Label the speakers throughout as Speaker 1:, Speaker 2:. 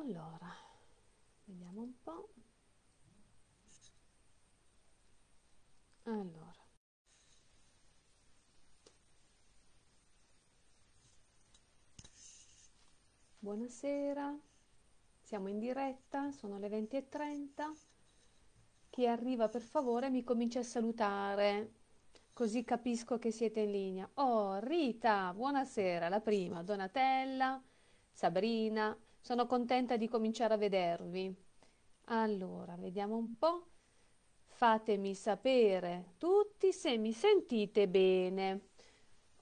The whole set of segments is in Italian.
Speaker 1: allora vediamo un po' allora buonasera siamo in diretta sono le 20.30 chi arriva per favore mi comincia a salutare così capisco che siete in linea oh Rita buonasera la prima Donatella Sabrina sono contenta di cominciare a vedervi. Allora, vediamo un po'. Fatemi sapere tutti se mi sentite bene.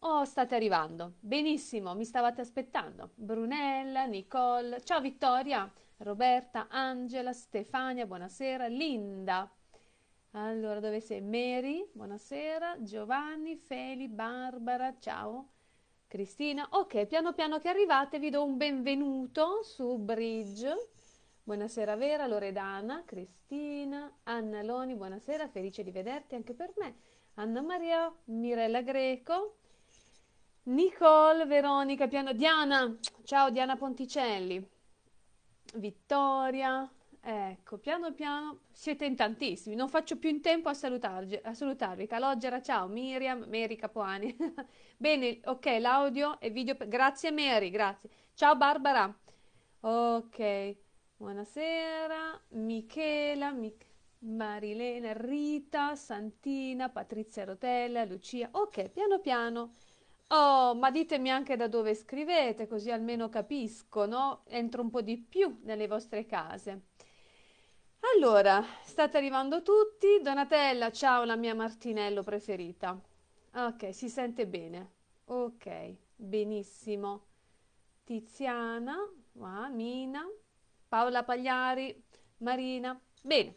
Speaker 1: Oh, state arrivando. Benissimo, mi stavate aspettando. Brunella, Nicole, ciao Vittoria, Roberta, Angela, Stefania, buonasera, Linda. Allora, dove sei? Mary, buonasera, Giovanni, Feli, Barbara, ciao. Cristina, ok, piano piano che arrivate vi do un benvenuto su Bridge. Buonasera Vera, Loredana, Cristina, Anna Loni, buonasera, felice di vederti anche per me. Anna Maria, Mirella Greco, Nicole, Veronica, piano, Diana, ciao Diana Ponticelli, Vittoria, Ecco, piano piano siete in tantissimi, non faccio più in tempo a, salutarvi. a salutarvi. Calogera, ciao, Miriam, Mary Capoani. Bene, ok, l'audio e video. Grazie Mary, grazie. Ciao Barbara. Ok, buonasera. Michela, Mich Marilena, Rita, Santina, Patrizia Rotella, Lucia. Ok, piano piano. Oh, ma ditemi anche da dove scrivete, così almeno capisco, no? Entro un po' di più nelle vostre case. Allora, state arrivando tutti. Donatella, ciao, la mia Martinello preferita. Ok, si sente bene. Ok, benissimo. Tiziana, ah, Mina, Paola Pagliari, Marina. Bene.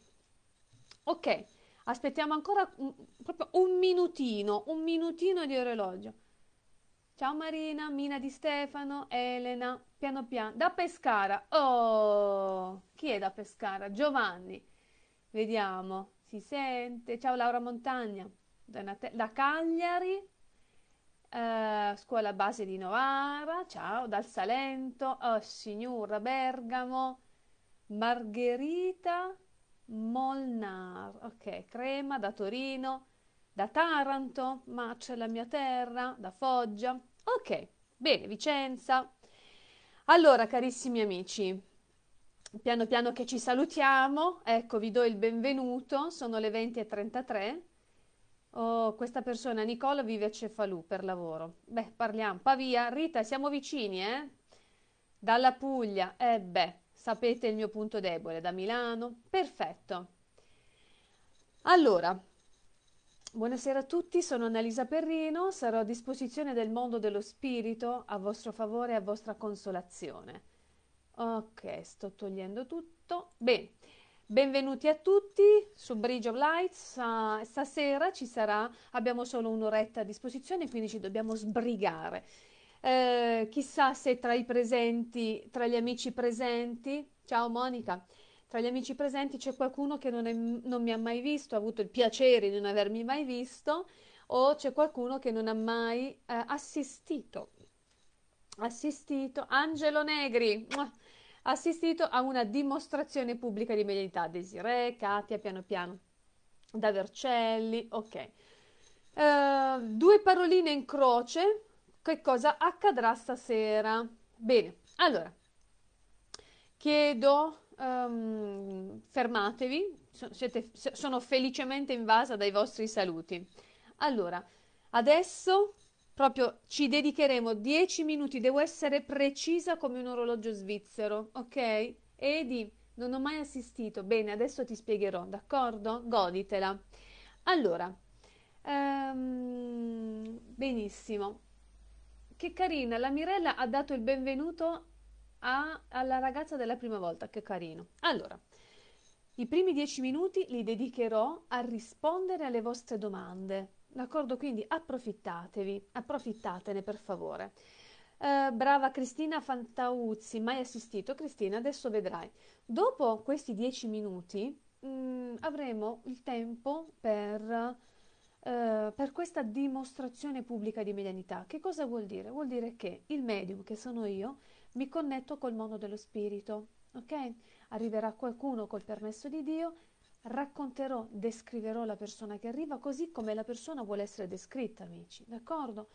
Speaker 1: Ok, aspettiamo ancora un, proprio un minutino, un minutino di orologio. Ciao Marina, Mina di Stefano, Elena, piano piano. Da Pescara. Oh, chi è da Pescara? Giovanni. Vediamo, si sente. Ciao Laura Montagna. Donate- da Cagliari. Eh, scuola base di Novara. Ciao, dal Salento. Oh, signora, Bergamo. Margherita Molnar. Ok, Crema da Torino. Da Taranto, ma c'è la mia terra, da Foggia, Ok, bene, Vicenza. Allora, carissimi amici, piano piano che ci salutiamo, ecco, vi do il benvenuto, sono le 20.33. Oh, questa persona, Nicola, vive a Cefalù per lavoro. Beh, parliamo. Pavia, Rita, siamo vicini, eh? Dalla Puglia, eh beh, sapete il mio punto debole, da Milano. Perfetto. Allora, Buonasera a tutti, sono Annalisa Perrino, sarò a disposizione del mondo dello spirito a vostro favore e a vostra consolazione. Ok, sto togliendo tutto. Bene, benvenuti a tutti su Bridge of Lights. Uh, stasera ci sarà, abbiamo solo un'oretta a disposizione, quindi ci dobbiamo sbrigare. Eh, chissà se tra i presenti, tra gli amici presenti, ciao Monica, tra gli amici presenti c'è qualcuno che non, è, non mi ha mai visto, ha avuto il piacere di non avermi mai visto, o c'è qualcuno che non ha mai eh, assistito. Assistito, Angelo Negri, assistito a una dimostrazione pubblica di medialità, Desiree, Katia, piano piano, da Vercelli, ok. Uh, due paroline in croce, che cosa accadrà stasera? Bene, allora, chiedo um, fermatevi, siete, sono felicemente invasa dai vostri saluti. Allora, adesso proprio ci dedicheremo 10 minuti, devo essere precisa come un orologio svizzero, ok? Edi, non ho mai assistito, bene, adesso ti spiegherò, d'accordo? Goditela. Allora, um, benissimo. Che carina, la Mirella ha dato il benvenuto a, alla ragazza della prima volta, che carino. Allora, i primi dieci minuti li dedicherò a rispondere alle vostre domande, d'accordo? Quindi approfittatevi, approfittatene per favore. Eh, brava Cristina Fantauzzi, mai assistito. Cristina, adesso vedrai. Dopo questi dieci minuti mh, mm, avremo il tempo per, eh, per questa dimostrazione pubblica di medianità. Che cosa vuol dire? Vuol dire che il medium, che sono io, mi connetto col mondo dello spirito, ok? Arriverà qualcuno col permesso di Dio, racconterò, descriverò la persona che arriva così come la persona vuole essere descritta, amici, d'accordo?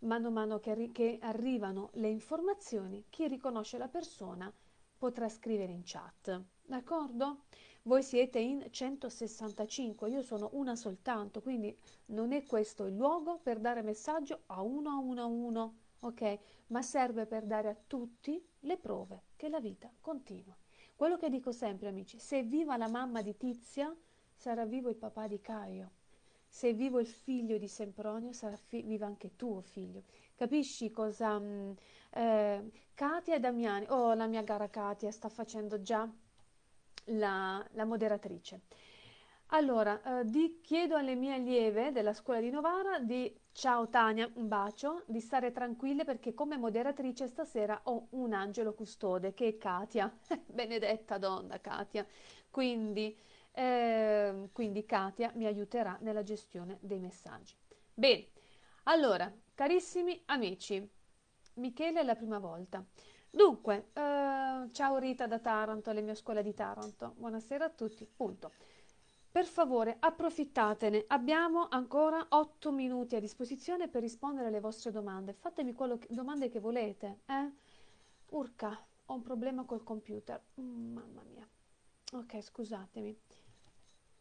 Speaker 1: Mano a mano che, arri- che arrivano le informazioni, chi riconosce la persona potrà scrivere in chat, d'accordo? Voi siete in 165, io sono una soltanto, quindi non è questo il luogo per dare messaggio a uno a uno a uno ok? Ma serve per dare a tutti le prove che la vita continua. Quello che dico sempre, amici, se è viva la mamma di Tizia, sarà vivo il papà di Caio. Se è vivo il figlio di Sempronio, sarà fi- vivo anche tuo figlio. Capisci cosa mh, mm, eh, Katia e Damiani, oh la mia cara Katia, sta facendo già la, la moderatrice. Allora, eh, di- chiedo alle mie allieve della scuola di Novara di, ciao Tania, un bacio, di stare tranquille perché come moderatrice stasera ho un angelo custode che è Katia, benedetta donna Katia. Quindi, ehm, quindi Katia mi aiuterà nella gestione dei messaggi. Bene, allora, carissimi amici, Michele è la prima volta. Dunque, eh, ciao Rita da Taranto, alle mie scuole di Taranto. Buonasera a tutti, punto. Per favore, approfittatene. Abbiamo ancora otto minuti a disposizione per rispondere alle vostre domande. Fatemi quelle domande che volete. Eh? Urca, ho un problema col computer. Mm, mamma mia. Ok, scusatemi.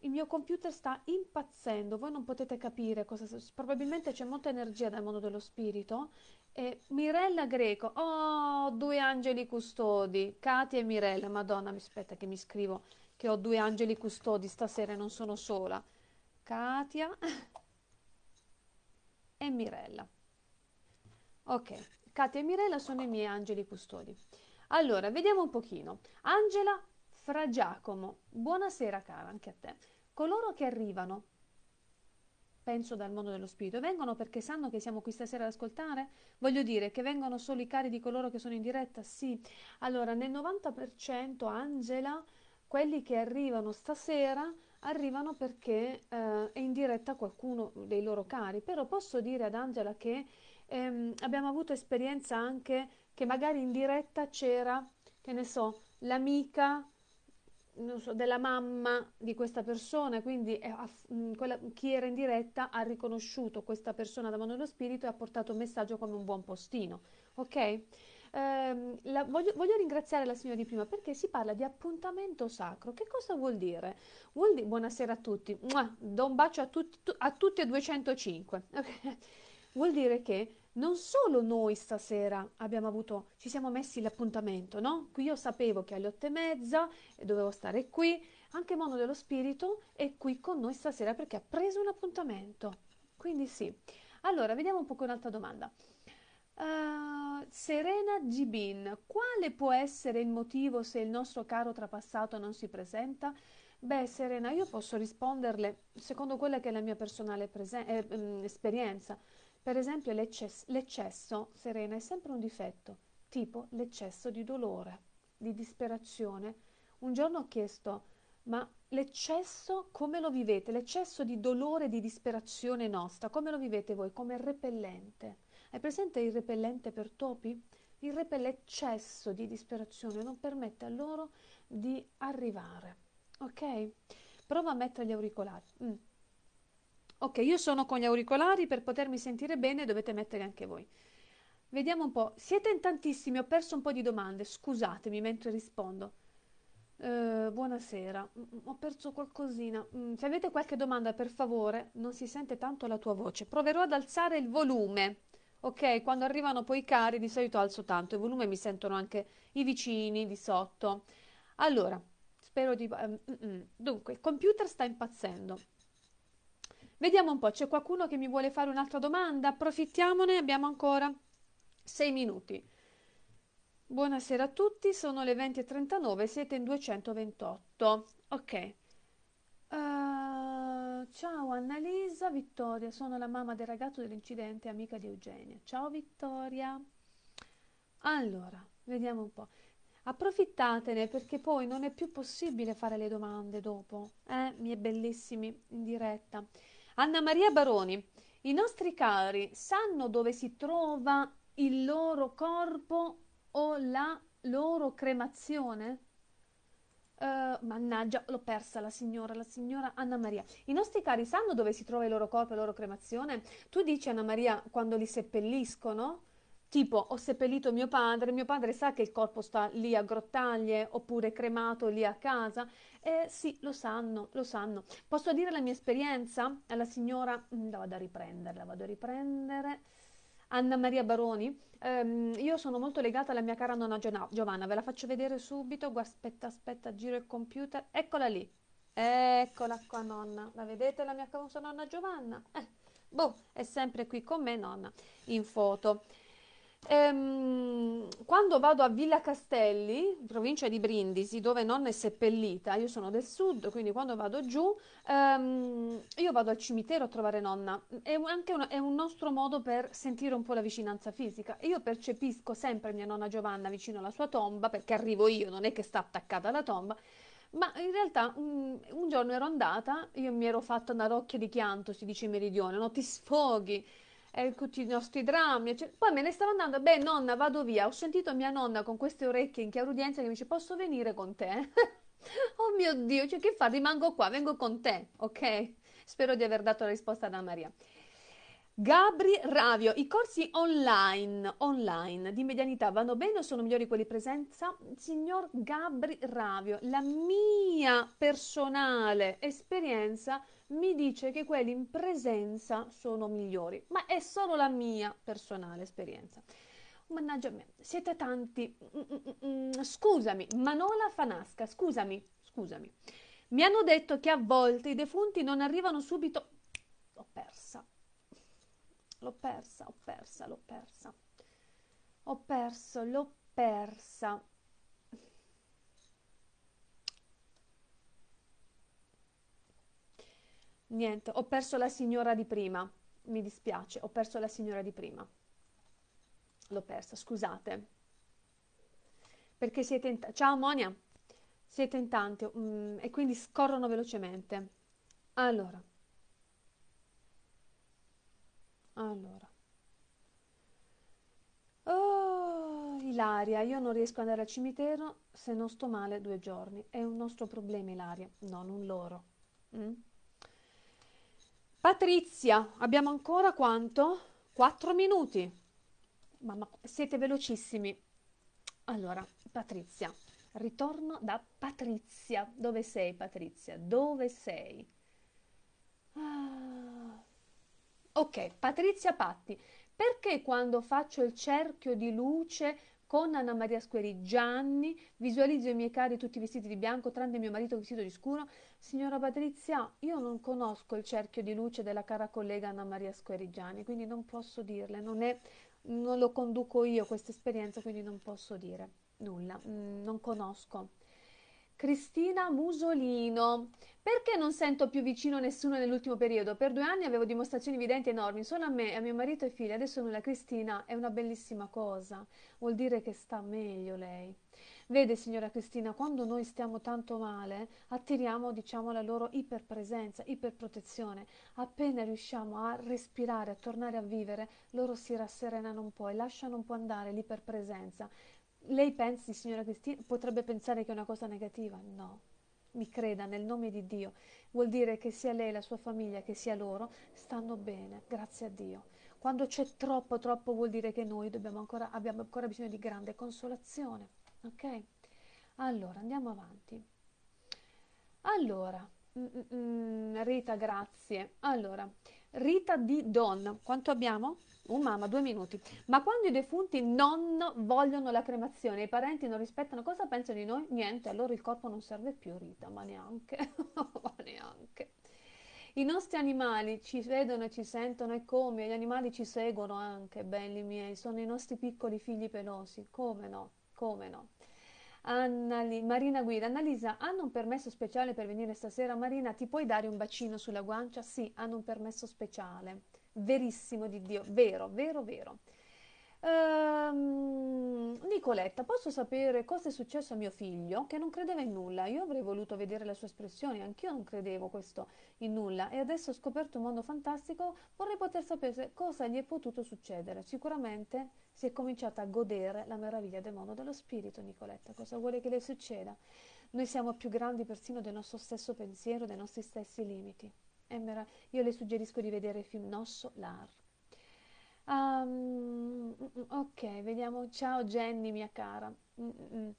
Speaker 1: Il mio computer sta impazzendo, voi non potete capire cosa... Probabilmente c'è molta energia dal mondo dello spirito. E Mirella Greco, oh, due angeli custodi, Katia e Mirella, madonna, mi aspetta che mi scrivo che ho due angeli custodi stasera e non sono sola. Katia e Mirella. Ok, Katia e Mirella sono i miei angeli custodi. Allora, vediamo un pochino. Angela fra Giacomo. Buonasera cara, anche a te. Coloro che arrivano, penso dal mondo dello spirito, vengono perché sanno che siamo qui stasera ad ascoltare? Voglio dire che vengono solo i cari di coloro che sono in diretta? Sì. Allora, nel 90% Angela quelli che arrivano stasera arrivano perché eh, è in diretta qualcuno dei loro cari, però posso dire ad Angela che ehm, abbiamo avuto esperienza anche che magari in diretta c'era, che ne so, l'amica so, della mamma di questa persona, quindi è, eh, mh, mm, quella, chi era in diretta ha riconosciuto questa persona da mano dello spirito e ha portato un messaggio come un buon postino, ok? ehm, la- voglio, voglio ringraziare la signora di prima perché si parla di appuntamento sacro. Che cosa vuol dire? Vuol di- Buonasera a tutti, Mua! do un bacio a, tutti a tutti e 205. Ok. Vuol dire che non solo noi stasera abbiamo avuto, ci siamo messi l'appuntamento, no? Qui io sapevo che alle 8 e mezza dovevo stare qui, anche Mono dello Spirito è qui con noi stasera perché ha preso un appuntamento. Quindi sì. Allora, vediamo un po' con un'altra domanda. Uh, Serena Gibin, quale può essere il motivo se il nostro caro trapassato non si presenta? Beh, Serena, io posso risponderle secondo quella che è la mia personale presen- eh, ehm, esperienza. Per esempio, l'eccesso, l'eccesso, Serena, è sempre un difetto, tipo l'eccesso di dolore, di disperazione. Un giorno ho chiesto, ma l'eccesso come lo vivete? L'eccesso di dolore, di disperazione nostra, come lo vivete voi? Come repellente? Hai presente il repellente per topi? Il repelleccesso di disperazione non permette a loro di arrivare. Ok? Prova a mettere gli auricolari. Mm. Ok, io sono con gli auricolari, per potermi sentire bene dovete mettere anche voi. Vediamo un po'. Siete in tantissimi, ho perso un po' di domande, scusatemi mentre rispondo. Eh, buonasera, mm, mm, ho perso qualcosina. Mm, se avete qualche domanda, per favore, non si sente tanto la tua voce. Proverò ad alzare il volume ok? Quando arrivano poi i cari di solito alzo tanto il volume, mi sentono anche i vicini di sotto. Allora, spero di... Um, Dunque, il computer sta impazzendo. Vediamo un po', c'è qualcuno che mi vuole fare un'altra domanda? Approfittiamone, abbiamo ancora 6 minuti. Buonasera a tutti, sono le 20.39, siete in 228. Ok. Uh ciao Annalisa, Vittoria, sono la mamma del ragazzo dell'incidente, amica di Eugenia. Ciao Vittoria. Allora, vediamo un po'. Approfittatene perché poi non è più possibile fare le domande dopo, eh, miei bellissimi, in diretta. Anna Maria Baroni, i nostri cari sanno dove si trova il loro corpo o la loro cremazione? Uh, mannaggia, l'ho persa la signora, la signora Anna Maria. I nostri cari sanno dove si trova il loro corpo e la loro cremazione? Tu dici, Anna Maria, quando li seppelliscono? Tipo, ho seppellito mio padre, mio padre sa che il corpo sta lì a grottaglie oppure cremato lì a casa? Eh sì, lo sanno, lo sanno. Posso dire la mia esperienza alla signora? Mm, la vado a riprenderla, vado a riprendere. Anna Maria Baroni, ehm, io sono molto legata alla mia cara nonna Giovanna, ve la faccio vedere subito, Gua- aspetta, aspetta, giro il computer, eccola lì, eccola qua nonna, la vedete la mia cara nonna Giovanna? Eh, boh, è sempre qui con me nonna, in foto. Ehm, quando vado a Villa Castelli, provincia di Brindisi, dove nonna è seppellita, io sono del sud, quindi quando vado giù, ehm, io vado al cimitero a trovare nonna. È un- anche una- è un nostro modo per sentire un po' la vicinanza fisica. Io percepisco sempre mia nonna Giovanna vicino alla sua tomba, perché arrivo io, non è che sta attaccata alla tomba. Ma in realtà un, mm, un giorno ero andata, io mi ero fatta una rocchia di chianto, si dice in meridione, no? Ti sfoghi eh, tutti i nostri drammi. Cioè, poi me ne stavo andando, beh nonna vado via, ho sentito mia nonna con queste orecchie in udienza che mi dice posso venire con te? oh mio Dio, cioè, che fa? Rimango qua, vengo con te, ok? Spero di aver dato la risposta ad Anna Maria. Gabri Ravio, i corsi online, online di medianità vanno bene o sono migliori quelli presenza? Signor Gabri Ravio, la mia personale esperienza è mi dice che quelli in presenza sono migliori, ma è solo la mia personale esperienza. Mannaggia me, siete tanti. Mm, mm, mm, scusami, Manola Fanasca, scusami, scusami. Mi hanno detto che a volte i defunti non arrivano subito. L'ho persa. L'ho persa, l'ho persa, l'ho persa. Ho perso, l'ho persa. Niente, ho perso la signora di prima. Mi dispiace, ho perso la signora di prima. L'ho persa, scusate. Perché siete in... Ciao Monia, siete in tanti mm, e quindi scorrono velocemente. Allora. Allora. Oh, Ilaria, io non riesco ad andare al cimitero se non sto male due giorni. È un nostro problema, Ilaria, non un loro. Mm? Patrizia, abbiamo ancora quanto? 4 minuti. Mamma, siete velocissimi. Allora, Patrizia, ritorno da Patrizia. Dove sei, Patrizia? Dove sei? Ah. Ok, Patrizia Patti, perché quando faccio il cerchio di luce con Anna Maria Squeri Gianni, visualizzo i miei cari tutti vestiti di bianco, tranne mio marito vestito di scuro, Signora Patrizia, io non conosco il cerchio di luce della cara collega Anna Maria Squerigiani, quindi non posso dirle, non, è, non lo conduco io questa esperienza, quindi non posso dire nulla, mm, non conosco. Cristina Musolino. Perché non sento più vicino nessuno nell'ultimo periodo? Per due anni avevo dimostrazioni evidenti enormi, solo a me, a mio marito e figli. Adesso nulla, Cristina, è una bellissima cosa. Vuol dire che sta meglio lei. Vede, signora Cristina, quando noi stiamo tanto male, attiriamo, diciamo, la loro iperpresenza, iperprotezione. Appena riusciamo a respirare, a tornare a vivere, loro si rasserenano un po' e lasciano un po' andare l'iperpresenza. Lei pensi, signora Cristina, potrebbe pensare che è una cosa negativa? No, mi creda nel nome di Dio, vuol dire che sia lei, la sua famiglia, che sia loro, stanno bene, grazie a Dio. Quando c'è troppo, troppo vuol dire che noi ancora, abbiamo ancora bisogno di grande consolazione ok? Allora, andiamo avanti. Allora, mm, mm, mm, Rita, grazie. Allora, Rita di Don, quanto abbiamo? Uh, mamma, due minuti. Ma quando i defunti non vogliono la cremazione, i parenti non rispettano, cosa pensano di noi? Niente, allora il corpo non serve più, Rita, ma neanche, ma neanche. I nostri animali ci vedono e ci sentono e come? Gli animali ci seguono anche, belli miei, sono i nostri piccoli figli pelosi, come no? Come no? Annali- Marina Guida, Annalisa, hanno un permesso speciale per venire stasera? Marina, ti puoi dare un bacino sulla guancia? Sì, hanno un permesso speciale. Verissimo di Dio, vero, vero, vero. Ehm, Nicoletta, posso sapere cosa è successo a mio figlio? Che non credeva in nulla. Io avrei voluto vedere la sua espressione, anch'io non credevo questo in nulla. E adesso ho scoperto un mondo fantastico, vorrei poter sapere cosa gli è potuto succedere. Sicuramente si è cominciata a godere la meraviglia del mondo dello spirito, Nicoletta. Cosa vuole che le succeda? Noi siamo più grandi persino del nostro stesso pensiero, dei nostri stessi limiti. Merav- io le suggerisco di vedere il film Nosso Lar. Um, ok, vediamo. Ciao Jenny, mia cara. Mm,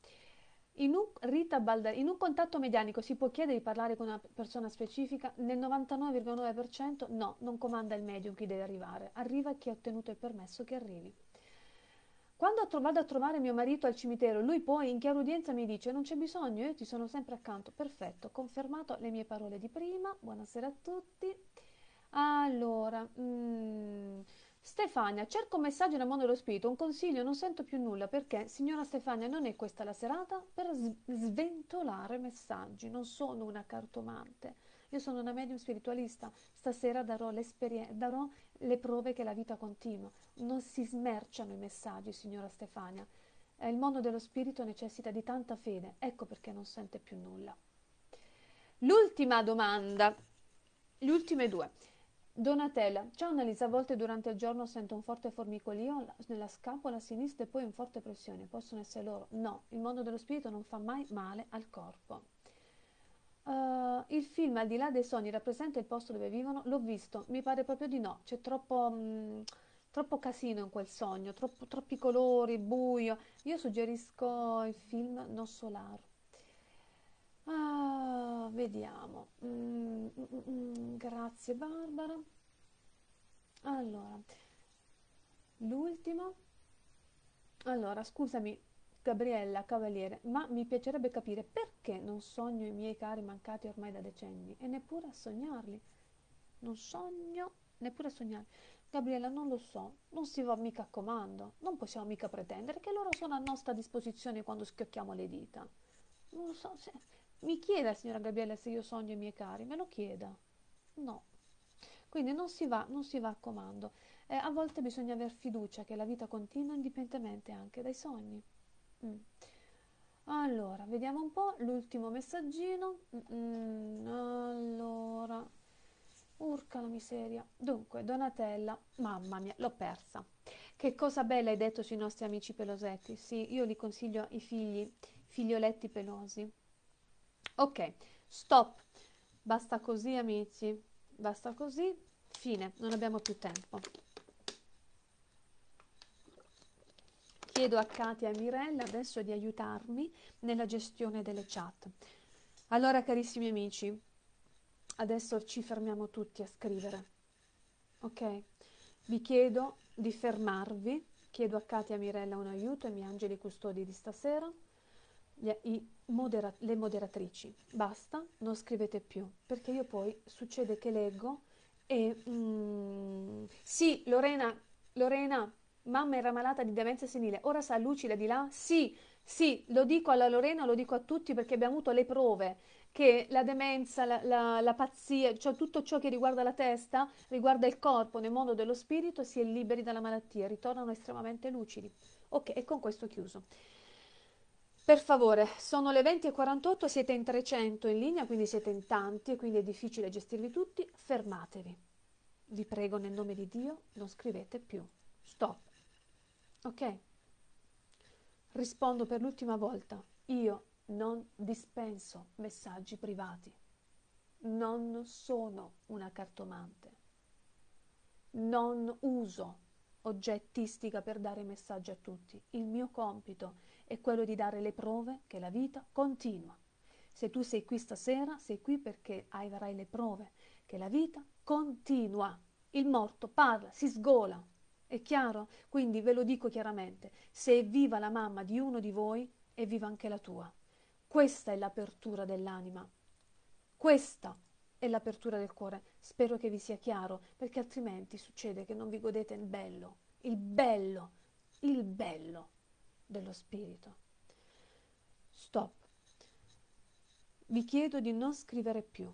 Speaker 1: in un, Rita Baldari, in un contatto medianico si può chiedere di parlare con una persona specifica? Nel 99,9% no, non comanda il medium chi deve arrivare, arriva chi ha ottenuto il permesso che arrivi. Quando vado a trovare mio marito al cimitero, lui poi in chiaro udienza mi dice non c'è bisogno, io ti sono sempre accanto. Perfetto, confermato le mie parole di prima. Buonasera a tutti. Allora, mm, Stefania, cerco un messaggio nel mondo dello spirito, un consiglio, non sento più nulla perché, signora Stefania, non è questa la serata per sventolare messaggi, non sono una cartomante. Io sono una medium spiritualista, stasera darò, darò le prove che la vita continua. Non si smerciano i messaggi, signora Stefania. Eh, il mondo dello spirito necessita di tanta fede, ecco perché non sente più nulla. L'ultima domanda, le ultime due. Donatella, ciao Annalisa, a volte durante il giorno sento un forte formicolio nella scapola sinistra e poi un forte pressione. Possono essere loro? No, il mondo dello spirito non fa mai male al corpo. Uh, il film Al di là dei sogni rappresenta il posto dove vivono? L'ho visto, mi pare proprio di no, c'è troppo, mh, mm, troppo casino in quel sogno, troppo- troppi colori, buio. Io suggerisco il film Non Solar. Ah, vediamo. Mm, mm, mm, mm, grazie Barbara. Allora, l'ultimo. Allora, scusami, Gabriella Cavaliere, ma mi piacerebbe capire perché non sogno i miei cari mancati ormai da decenni e neppure a sognarli. Non sogno neppure a sognarli. Gabriella, non lo so, non si va mica a comando, non possiamo mica pretendere che loro sono a nostra disposizione quando schiocchiamo le dita. Non lo so, se... mi chieda, signora Gabriella, se io sogno i miei cari, me lo chieda. No. Quindi non si va, non si va a comando. Eh, a volte bisogna aver fiducia che la vita continua indipendentemente anche dai sogni. Mm. Allora, vediamo un po' l'ultimo messaggino. Mm, allora, urca la miseria. Dunque, Donatella, mamma mia, l'ho persa. Che cosa bella hai detto sui nostri amici pelosetti. Sì, io li consiglio ai figli, figlioletti pelosi. Ok, stop. Basta così, amici. Basta così. Fine, non abbiamo più tempo. chiedo a Katia e Mirella adesso di aiutarmi nella gestione delle chat. Allora, carissimi amici, adesso ci fermiamo tutti a scrivere. Ok? Vi chiedo di fermarvi, chiedo a Katia e Mirella un aiuto, ai miei angeli custodi di stasera, i modera- le moderatrici. Basta, non scrivete più, perché io poi succede che leggo e... Mm, sì, Lorena, Lorena, Mamma era malata di demenza senile, ora sta lucida di là? Sì, sì, lo dico alla Lorena, lo dico a tutti perché abbiamo avuto le prove che la demenza, la, la, la pazzia, cioè tutto ciò che riguarda la testa, riguarda il corpo nel mondo dello spirito, si è liberi dalla malattia, ritornano estremamente lucidi. Ok, e con questo chiuso. Per favore, sono le 20.48, siete in 300 in linea, quindi siete in tanti e quindi è difficile gestirvi tutti, fermatevi. Vi prego nel nome di Dio, non scrivete più. Stop. Ok? Rispondo per l'ultima volta. Io non dispenso messaggi privati. Non sono una cartomante. Non uso oggettistica per dare messaggi a tutti. Il mio compito è quello di dare le prove che la vita continua. Se tu sei qui stasera, sei qui perché avrai le prove che la vita continua. Il morto parla, si sgola, è chiaro? Quindi ve lo dico chiaramente, se è viva la mamma di uno di voi, è viva anche la tua. Questa è l'apertura dell'anima. Questa è l'apertura del cuore. Spero che vi sia chiaro, perché altrimenti succede che non vi godete il bello, il bello, il bello dello spirito. Stop. Vi chiedo di non scrivere più.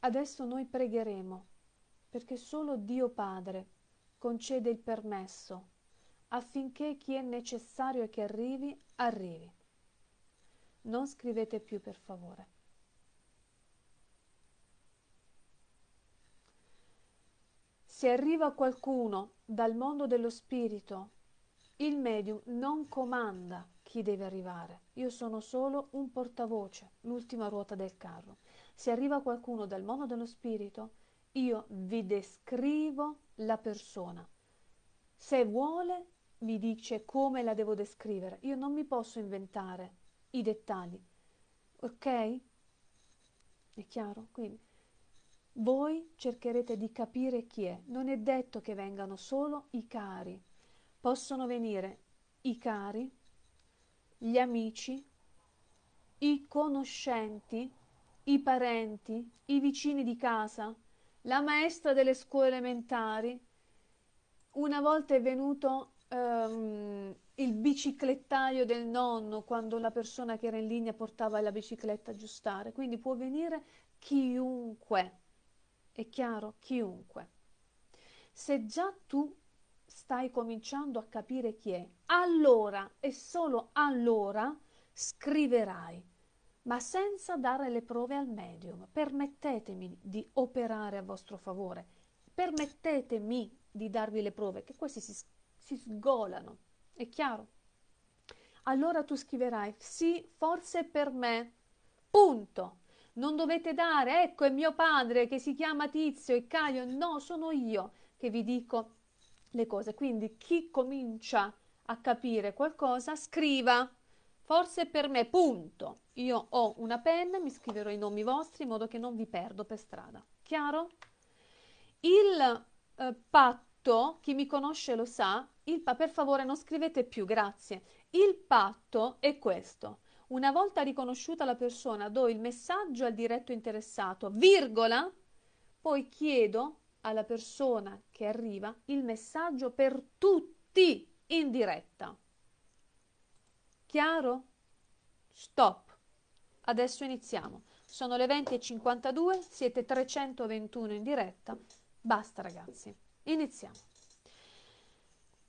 Speaker 1: Adesso noi pregheremo, perché solo Dio Padre concede il permesso affinché chi è necessario che arrivi, arrivi. Non scrivete più per favore. Se arriva qualcuno dal mondo dello spirito, il medium non comanda chi deve arrivare. Io sono solo un portavoce, l'ultima ruota del carro. Se arriva qualcuno dal mondo dello spirito, io vi descrivo la persona. Se vuole, mi dice come la devo descrivere. Io non mi posso inventare i dettagli. Ok? È chiaro? Quindi voi cercherete di capire chi è. Non è detto che vengano solo i cari. Possono venire i cari, gli amici, i conoscenti, i parenti, i vicini di casa, la maestra delle scuole elementari, una volta è venuto ehm, il biciclettaio del nonno quando la persona che era in linea portava la bicicletta a aggiustare, quindi può venire chiunque, è chiaro, chiunque. Se già tu stai cominciando a capire chi è, allora e solo allora scriverai ma senza dare le prove al medium. Permettetemi di operare a vostro favore, permettetemi di darvi le prove, che questi si, si sgolano, è chiaro? Allora tu scriverai, sì, forse per me, punto. Non dovete dare, ecco è mio padre che si chiama Tizio e Caio, no, sono io che vi dico le cose. Quindi chi comincia a capire qualcosa, scriva, forse per me, punto. Io ho una penna, mi scriverò i nomi vostri in modo che non vi perdo per strada. Chiaro? Il eh, patto, chi mi conosce lo sa, pa- per favore non scrivete più, grazie. Il patto è questo. Una volta riconosciuta la persona, do il messaggio al diretto interessato, virgola, poi chiedo alla persona che arriva il messaggio per tutti in diretta. Chiaro? Stop. Adesso iniziamo. Sono le 20.52, siete 321 in diretta. Basta ragazzi, iniziamo.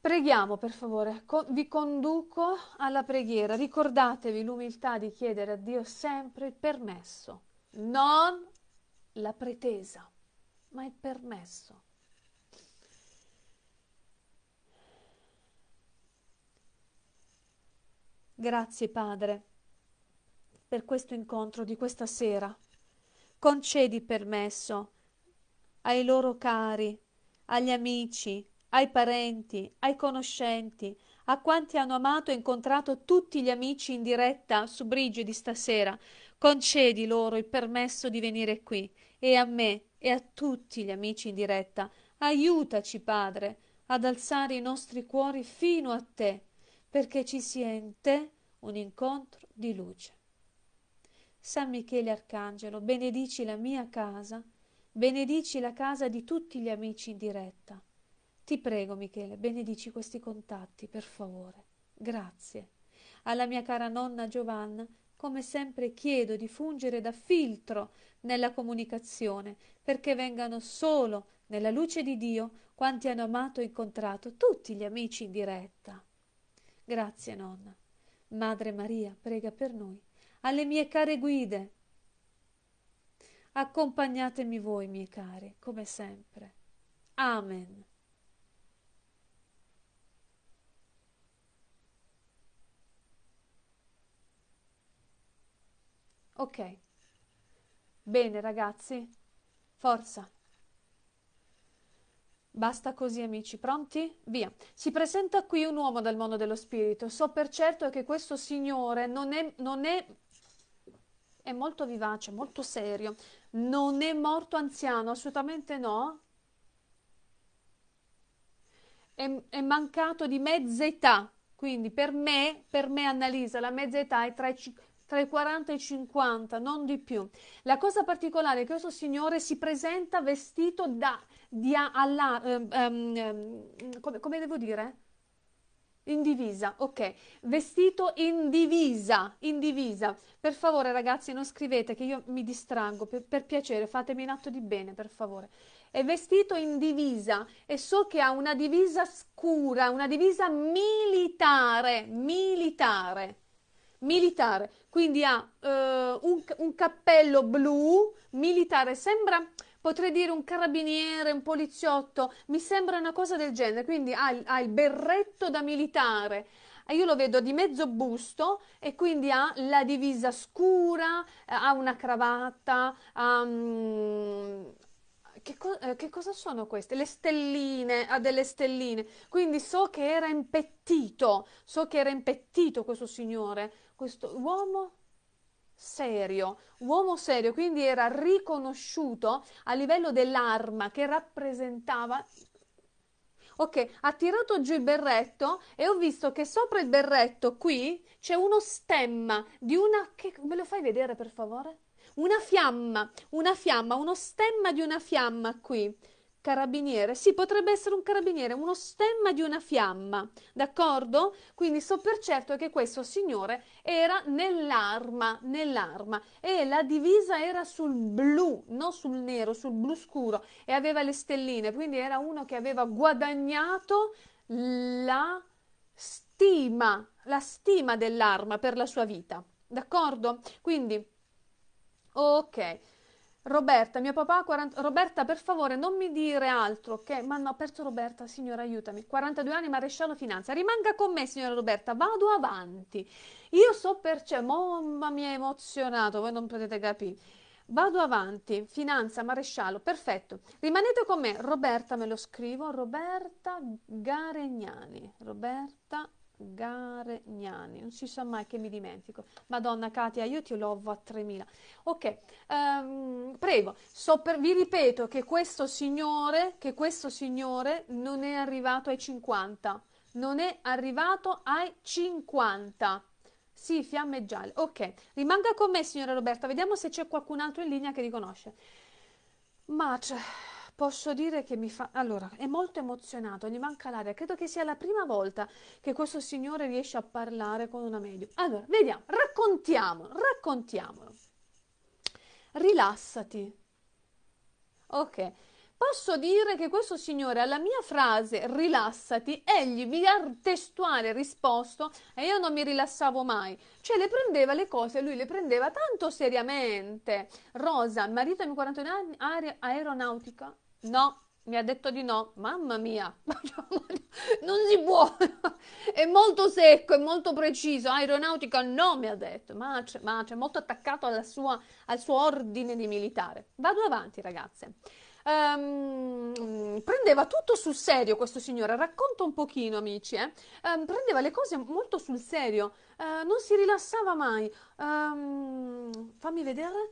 Speaker 1: Preghiamo per favore, Co- vi conduco alla preghiera. Ricordatevi l'umiltà di chiedere a Dio sempre il permesso, non la pretesa, ma il permesso. Grazie Padre per questo incontro di questa sera. Concedi permesso ai loro cari, agli amici, ai parenti, ai conoscenti, a quanti hanno amato e incontrato tutti gli amici in diretta su Brigidi stasera. Concedi loro il permesso di venire qui e a me e a tutti gli amici in diretta. Aiutaci, Padre, ad alzare i nostri cuori fino a te, perché ci sia in te un incontro di luce. San Michele Arcangelo, benedici la mia casa, benedici la casa di tutti gli amici in diretta. Ti prego, Michele, benedici questi contatti, per favore. Grazie. Alla mia cara nonna Giovanna, come sempre chiedo di fungere da filtro nella comunicazione, perché vengano solo, nella luce di Dio, quanti hanno amato e incontrato tutti gli amici in diretta. Grazie, nonna. Madre Maria, prega per noi alle mie care guide. Accompagnatemi voi, miei cari, come sempre. Amen. Ok. Bene, ragazzi. Forza. Basta così, amici. Pronti? Via. Si presenta qui un uomo dal mondo dello spirito. So per certo che questo signore non è, non è è molto vivace, molto serio. Non è morto anziano, assolutamente no. È, è mancato di mezza età, quindi per me, per me Annalisa, la mezza età è tra i, tra i 40 e i 50, non di più. La cosa particolare è che questo signore si presenta vestito da, di alla, um, um, come, come devo dire? In divisa, ok. Vestito in divisa, in divisa. Per favore, ragazzi, non scrivete che io mi distrango. Per, per piacere, fatemi un atto di bene, per favore. È vestito in divisa e so che ha una divisa scura, una divisa militare, militare. Militare, quindi ha eh, un, un cappello blu militare, sembra potrei dire un carabiniere, un poliziotto, mi sembra una cosa del genere, quindi ha, ha il berretto da militare, io lo vedo di mezzo busto e quindi ha la divisa scura, eh, ha una cravatta, Um, che, co- eh, che, cosa sono queste? Le stelline, ha delle stelline. Quindi so che era impettito, so che era impettito questo signore, questo uomo serio, uomo serio, quindi era riconosciuto a livello dell'arma che rappresentava Ok, ha tirato giù il berretto e ho visto che sopra il berretto qui c'è uno stemma di una che me lo fai vedere per favore? Una fiamma, una fiamma, uno stemma di una fiamma qui. Carabiniere, sì, potrebbe essere un carabiniere, uno stemma di una fiamma, d'accordo? Quindi so per certo che questo signore era nell'arma, nell'arma e la divisa era sul blu, non sul nero, sul blu scuro e aveva le stelline, quindi era uno che aveva guadagnato la stima, la stima dell'arma per la sua vita, d'accordo? Quindi, ok. Roberta, mio papà, 40... Roberta, per favore, non mi dire altro che... Mamma, ho perso Roberta, signora, aiutami. 42 anni, maresciallo finanza. Rimanga con me, signora Roberta, vado avanti. Io so per c'è, mamma mia, è emozionato, voi non potete capire. Vado avanti, finanza, maresciallo, perfetto. Rimanete con me, Roberta, me lo scrivo, Roberta Garegnani. Roberta Garegnani, non si sa mai che mi dimentico. Madonna Katia, io ti lovo a 3000. Ok, um, prego, so per, vi ripeto che questo, signore, che questo signore non è arrivato ai 50, non è arrivato ai 50. Sì, fiamme gialle. Ok, rimanga con me, signora Roberta, vediamo se c'è qualcun altro in linea che riconosce. Ma c'è posso dire che mi fa... Allora, è molto emozionato, gli manca l'aria. Credo che sia la prima volta che questo signore riesce a parlare con una media. Allora, vediamo, raccontiamolo, raccontiamolo. Rilassati. Ok. Posso dire che questo signore alla mia frase rilassati, egli mi ha testuale risposto e io non mi rilassavo mai. Cioè le prendeva le cose, lui le prendeva tanto seriamente. Rosa, marito di 41 anni, aeronautica, No, mi ha detto di no. Mamma mia, non si può. È molto secco, è molto preciso. Aeronautica no, mi ha detto. Ma c'è, ma c'è molto attaccato sua, al suo ordine di militare. Vado avanti, ragazze. Um, prendeva tutto sul serio questo signore, racconta un pochino amici, eh? um, prendeva le cose molto sul serio, uh, non si rilassava mai. Um, fammi vedere,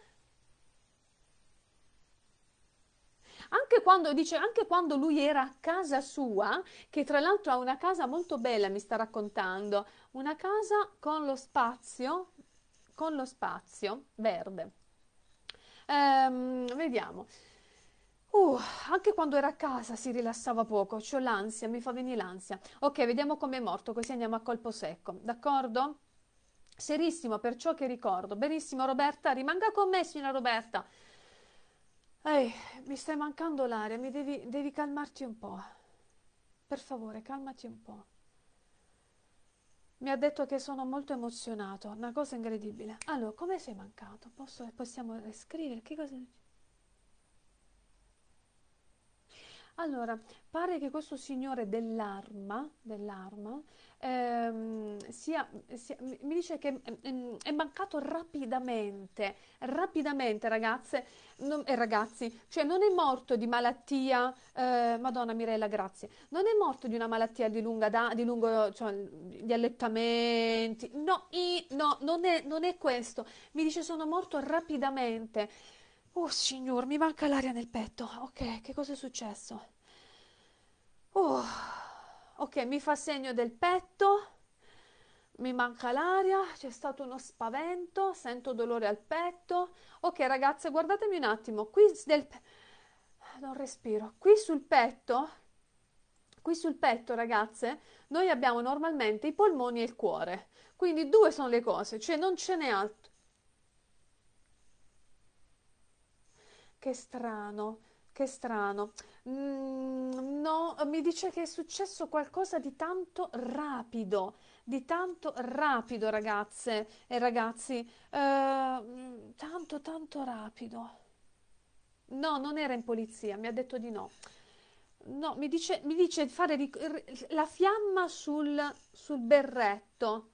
Speaker 1: Anche quando, dice, anche quando lui era a casa sua, che tra l'altro ha una casa molto bella, mi sta raccontando, una casa con lo spazio, con lo spazio verde. Ehm, vediamo. Uh, anche quando era a casa si rilassava poco, ho l'ansia, mi fa venire l'ansia. Ok, vediamo come è morto, così andiamo a colpo secco, d'accordo? Serissimo per ciò che ricordo. Benissimo Roberta, rimanga con me, signora Roberta. Ehi, mi stai mancando l'aria, mi devi, devi calmarti un po'. Per favore, calmati un po'. Mi ha detto che sono molto emozionato, una cosa incredibile. Allora, come sei mancato? Posso, possiamo scrivere? Che cosa... Allora, pare che questo signore dell'arma, dell'arma ehm, sia, sia- mi dice che ehm, è mancato rapidamente, rapidamente ragazze non- e eh, ragazzi, cioè non è morto di malattia, eh, Madonna Mirella, grazie, non è morto di una malattia di lunga da- di lungo, cioè, di allettamenti, no, i- no, non è, non è questo, mi dice sono morto rapidamente. Oh signor, mi manca l'aria nel petto. Ok, che cosa è successo? Oh, ok, mi fa segno del petto, mi manca l'aria, c'è stato uno spavento, sento dolore al petto. Ok, ragazze, guardatemi un attimo. Qui del non respiro. Qui sul petto, qui sul petto, ragazze, noi abbiamo normalmente i polmoni e il cuore. Quindi due sono le cose, cioè non ce n'è altro Che strano, che strano. Mm, no, mi dice che è successo qualcosa di tanto rapido, di tanto rapido, ragazze e ragazzi. Eh, tanto, tanto rapido. No, non era in polizia, mi ha detto di no. No, mi dice, mi dice fare ric- la fiamma sul, sul berretto.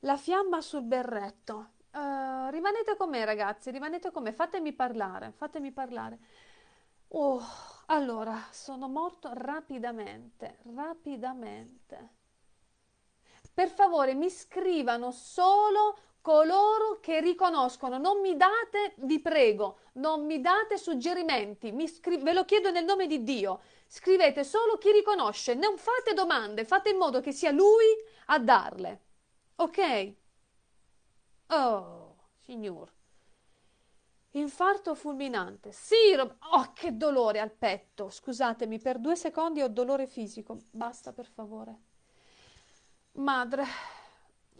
Speaker 1: La fiamma sul berretto. Uh, rimanete con me, ragazzi, rimanete con me, fatemi parlare, fatemi parlare. Oh, allora, sono morto rapidamente, rapidamente. Per favore, mi scrivano solo coloro che riconoscono. Non mi date, vi prego, non mi date suggerimenti. Mi scri- ve lo chiedo nel nome di Dio. Scrivete solo chi riconosce. Non fate domande, fate in modo che sia lui a darle. Ok? oh signor infarto fulminante sì rob oh che dolore al petto scusatemi per due secondi ho dolore fisico basta per favore madre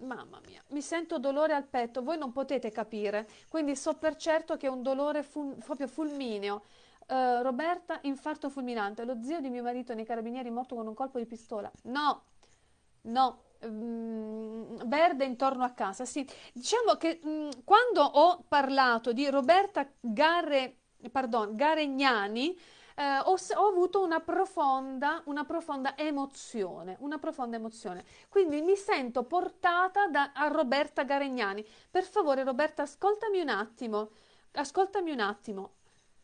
Speaker 1: mamma mia mi sento dolore al petto voi non potete capire quindi so per certo che è un dolore ful proprio fulmineo Uh, Roberta, infarto fulminante. Lo zio di mio marito nei carabinieri morto con un colpo di pistola. No, no, Ehm, verde intorno a casa. Sì, diciamo che mh, mm, quando ho parlato di Roberta Garre, pardon, Garegnani, eh, ho, ho, avuto una profonda, una profonda, emozione, una profonda emozione. Quindi mi sento portata da, a Roberta Garegnani. Per favore, Roberta, ascoltami un attimo. Ascoltami un attimo.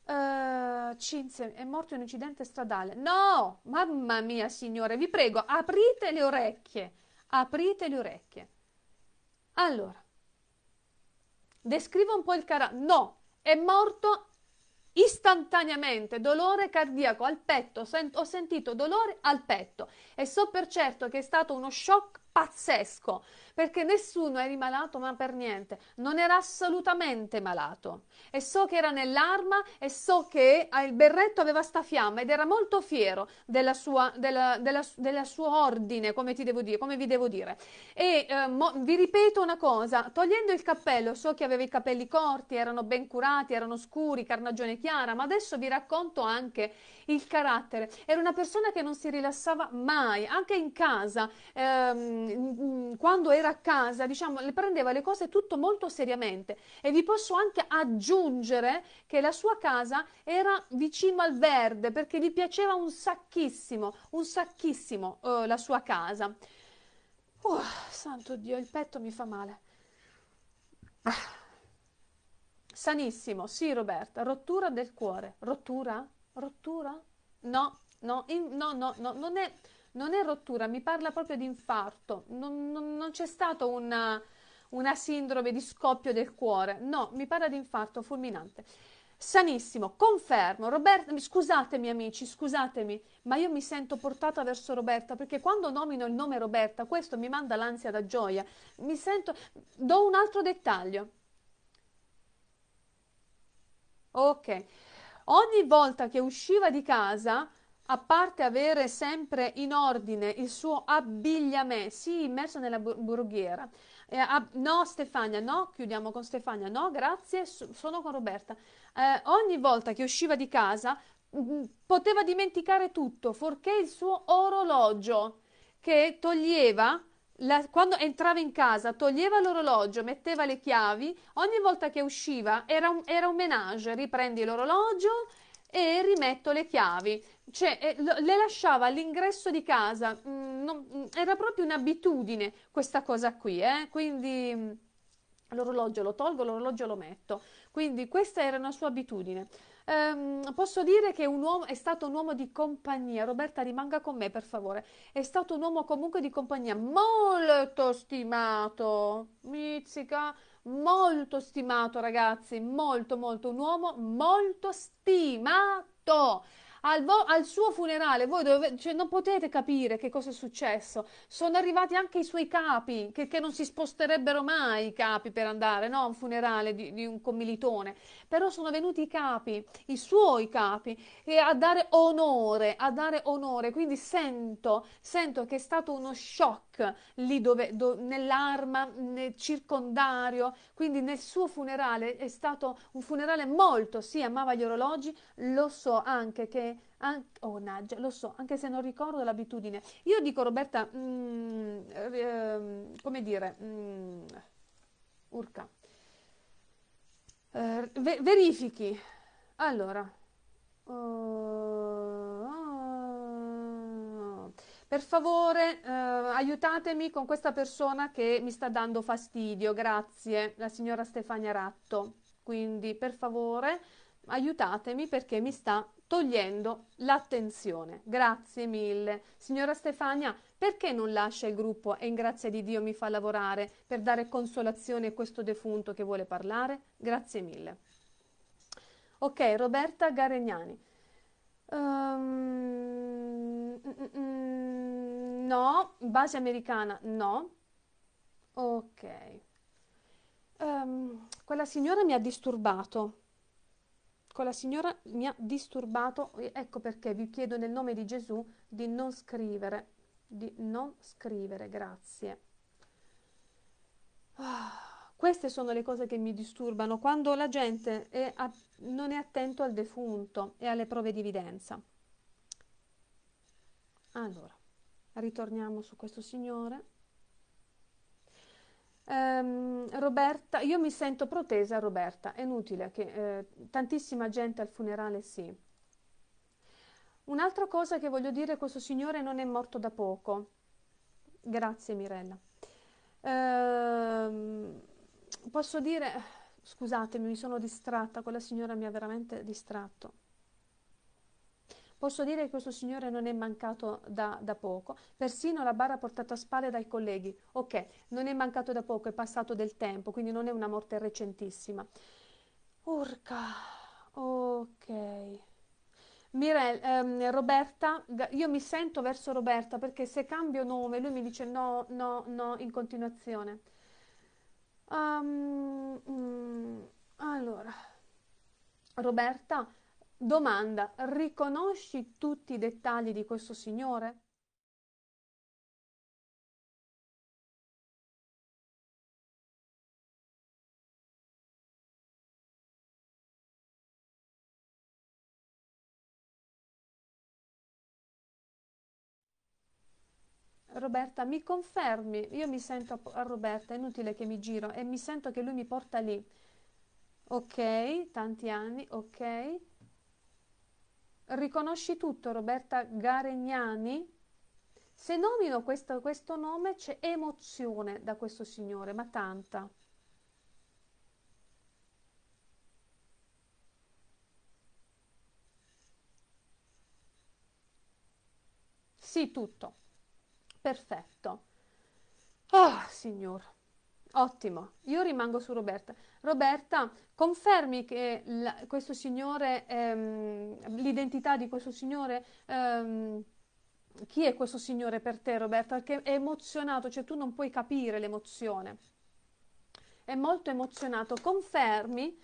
Speaker 1: Uh, Cinzia, è morto in un incidente stradale. No, mamma mia, signore, vi prego, aprite le orecchie aprite le orecchie. Allora, descrivo un po' il carattere. No, è morto istantaneamente, dolore cardiaco al petto, Sent- ho sentito dolore al petto e so per certo che è stato uno shock pazzesco perché nessuno è rimalato ma per niente, non era assolutamente malato. E so che era nell'arma e so che ah, il berretto aveva sta fiamma ed era molto fiero della sua, della, della, della sua ordine, come, ti devo dire, come vi devo dire. E eh, mo, vi ripeto una cosa, togliendo il cappello, so che aveva i capelli corti, erano ben curati, erano scuri, carnagione chiara, ma adesso vi racconto anche il carattere. Era una persona che non si rilassava mai, anche in casa, ehm, quando era era a casa, diciamo, le prendeva le cose tutto molto seriamente e vi posso anche aggiungere che la sua casa era vicino al verde perché gli piaceva un sacchissimo, un sacchissimo eh, la sua casa. Oh, santo Dio, il petto mi fa male. Ah. Sanissimo, sì Roberta, rottura del cuore. Rottura? Rottura? No, no, in, no, no, no, non è non è rottura, mi parla proprio di infarto, non, non, non c'è stato una, una sindrome di scoppio del cuore, no, mi parla di infarto fulminante. Sanissimo, confermo. Roberta, scusatemi amici, scusatemi, ma io mi sento portata verso Roberta perché quando nomino il nome Roberta, questo mi manda l'ansia da gioia. Mi sento. Do un altro dettaglio. Ok. Ogni volta che usciva di casa a parte avere sempre in ordine il suo abbigliamento, sì, immerso nella borghiera. Eh, ab- no, Stefania, no, chiudiamo con Stefania, no, grazie, su- sono con Roberta. Eh, ogni volta che usciva di casa mm, mm, poteva dimenticare tutto, forché il suo orologio che toglieva. La, quando entrava in casa, toglieva l'orologio, metteva le chiavi, ogni volta che usciva era un, era un menage, riprendi l'orologio e rimetto le chiavi. Cioè, eh, le lasciava all'ingresso di casa, mm, mm, era proprio un'abitudine questa cosa qui, eh? quindi mm, l'orologio lo tolgo, l'orologio lo metto, quindi questa era una sua abitudine. Um, posso dire che uomo, è stato un uomo di compagnia. Roberta, rimanga con me, per favore. È stato un uomo comunque di compagnia molto stimato. Mizzica, molto stimato, ragazzi, molto molto un uomo molto stimato al, vo- al suo funerale, voi dove- cioè, non potete capire che cosa è successo. Sono arrivati anche i suoi capi, che, che non si sposterebbero mai i capi per andare no? a un funerale di, di un commilitone, però sono venuti i capi, i suoi capi, a dare onore, a dare onore. Quindi sento, sento che è stato uno shock lì dove, do, nell'arma, nel circondario, quindi nel suo funerale è stato un funerale molto, sì, amava gli orologi, lo so anche che an- oh naggia, lo so, anche se non ricordo l'abitudine. Io dico Roberta, mm, eh, come dire, mm, urca, eh, ve- verifichi. Allora, uh, per favore eh, aiutatemi con questa persona che mi sta dando fastidio, grazie, la signora Stefania Ratto. Quindi, per favore, aiutatemi perché mi sta togliendo l'attenzione. Grazie mille. Signora Stefania, perché non lascia il gruppo e in grazia di Dio mi fa lavorare per dare consolazione a questo defunto che vuole parlare? Grazie mille. Ok, Roberta Garegnani. Um, no, base americana, no. Ok. Um, quella signora mi ha disturbato con la signora mi ha disturbato, ecco perché vi chiedo nel nome di Gesù di non scrivere, di non scrivere, grazie. Oh, queste sono le cose che mi disturbano quando la gente è a, non è attento al defunto e alle prove di evidenza. Allora, ritorniamo su questo signore ehm, Roberta, io mi sento protesa Roberta, è inutile che eh, tantissima gente al funerale sì. Un'altra cosa che voglio dire, questo signore non è morto da poco. Grazie Mirella. Ehm, posso dire, scusatemi, mi sono distratta, quella signora mi ha veramente distratto. Posso dire che questo signore non è mancato da, da poco, persino la barra portata a spalle dai colleghi. Ok, non è mancato da poco, è passato del tempo, quindi non è una morte recentissima. Urca, ok. Mirel, ehm, Roberta, io mi sento verso Roberta perché se cambio nome lui mi dice no, no, no in continuazione. Um, mm, allora, Roberta, Domanda: riconosci tutti i dettagli di questo Signore? Roberta, mi confermi? Io mi sento a Roberta, è inutile che mi giro e mi sento che lui mi porta lì. Ok, tanti anni, ok. Riconosci tutto Roberta Garegnani? Se nomino questo, questo nome c'è emozione da questo signore, ma tanta. Sì, tutto. Perfetto. Oh, signor. Ottimo, io rimango su Roberta. Roberta, confermi che la, questo signore, ehm, l'identità di questo signore, ehm, chi è questo signore per te Roberta? Perché è emozionato, cioè tu non puoi capire l'emozione. È molto emozionato. Confermi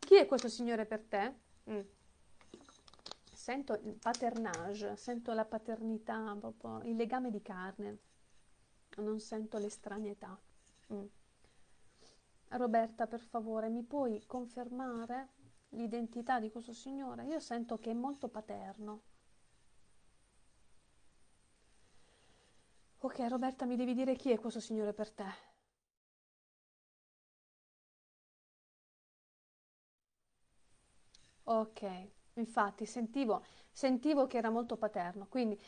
Speaker 1: chi è questo signore per te? Mm. Sento il paternage, sento la paternità, proprio il legame di carne, non sento l'estranietà. Mm. Roberta, per favore, mi puoi confermare l'identità di questo signore? Io sento che è molto paterno. Ok, Roberta, mi devi dire chi è questo signore per te. Ok, infatti sentivo, sentivo che era molto paterno, quindi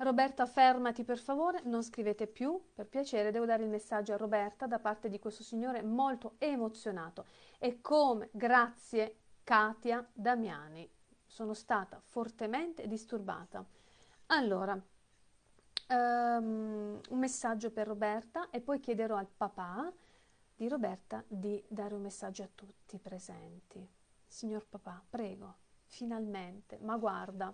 Speaker 1: Roberta, fermati per favore, non scrivete più, per piacere, devo dare il messaggio a Roberta da parte di questo signore molto emozionato. E come grazie Katia Damiani, sono stata fortemente disturbata. Allora, um, un messaggio per Roberta e poi chiederò al papà di Roberta di dare un messaggio a tutti i presenti. Signor papà, prego, finalmente, ma guarda.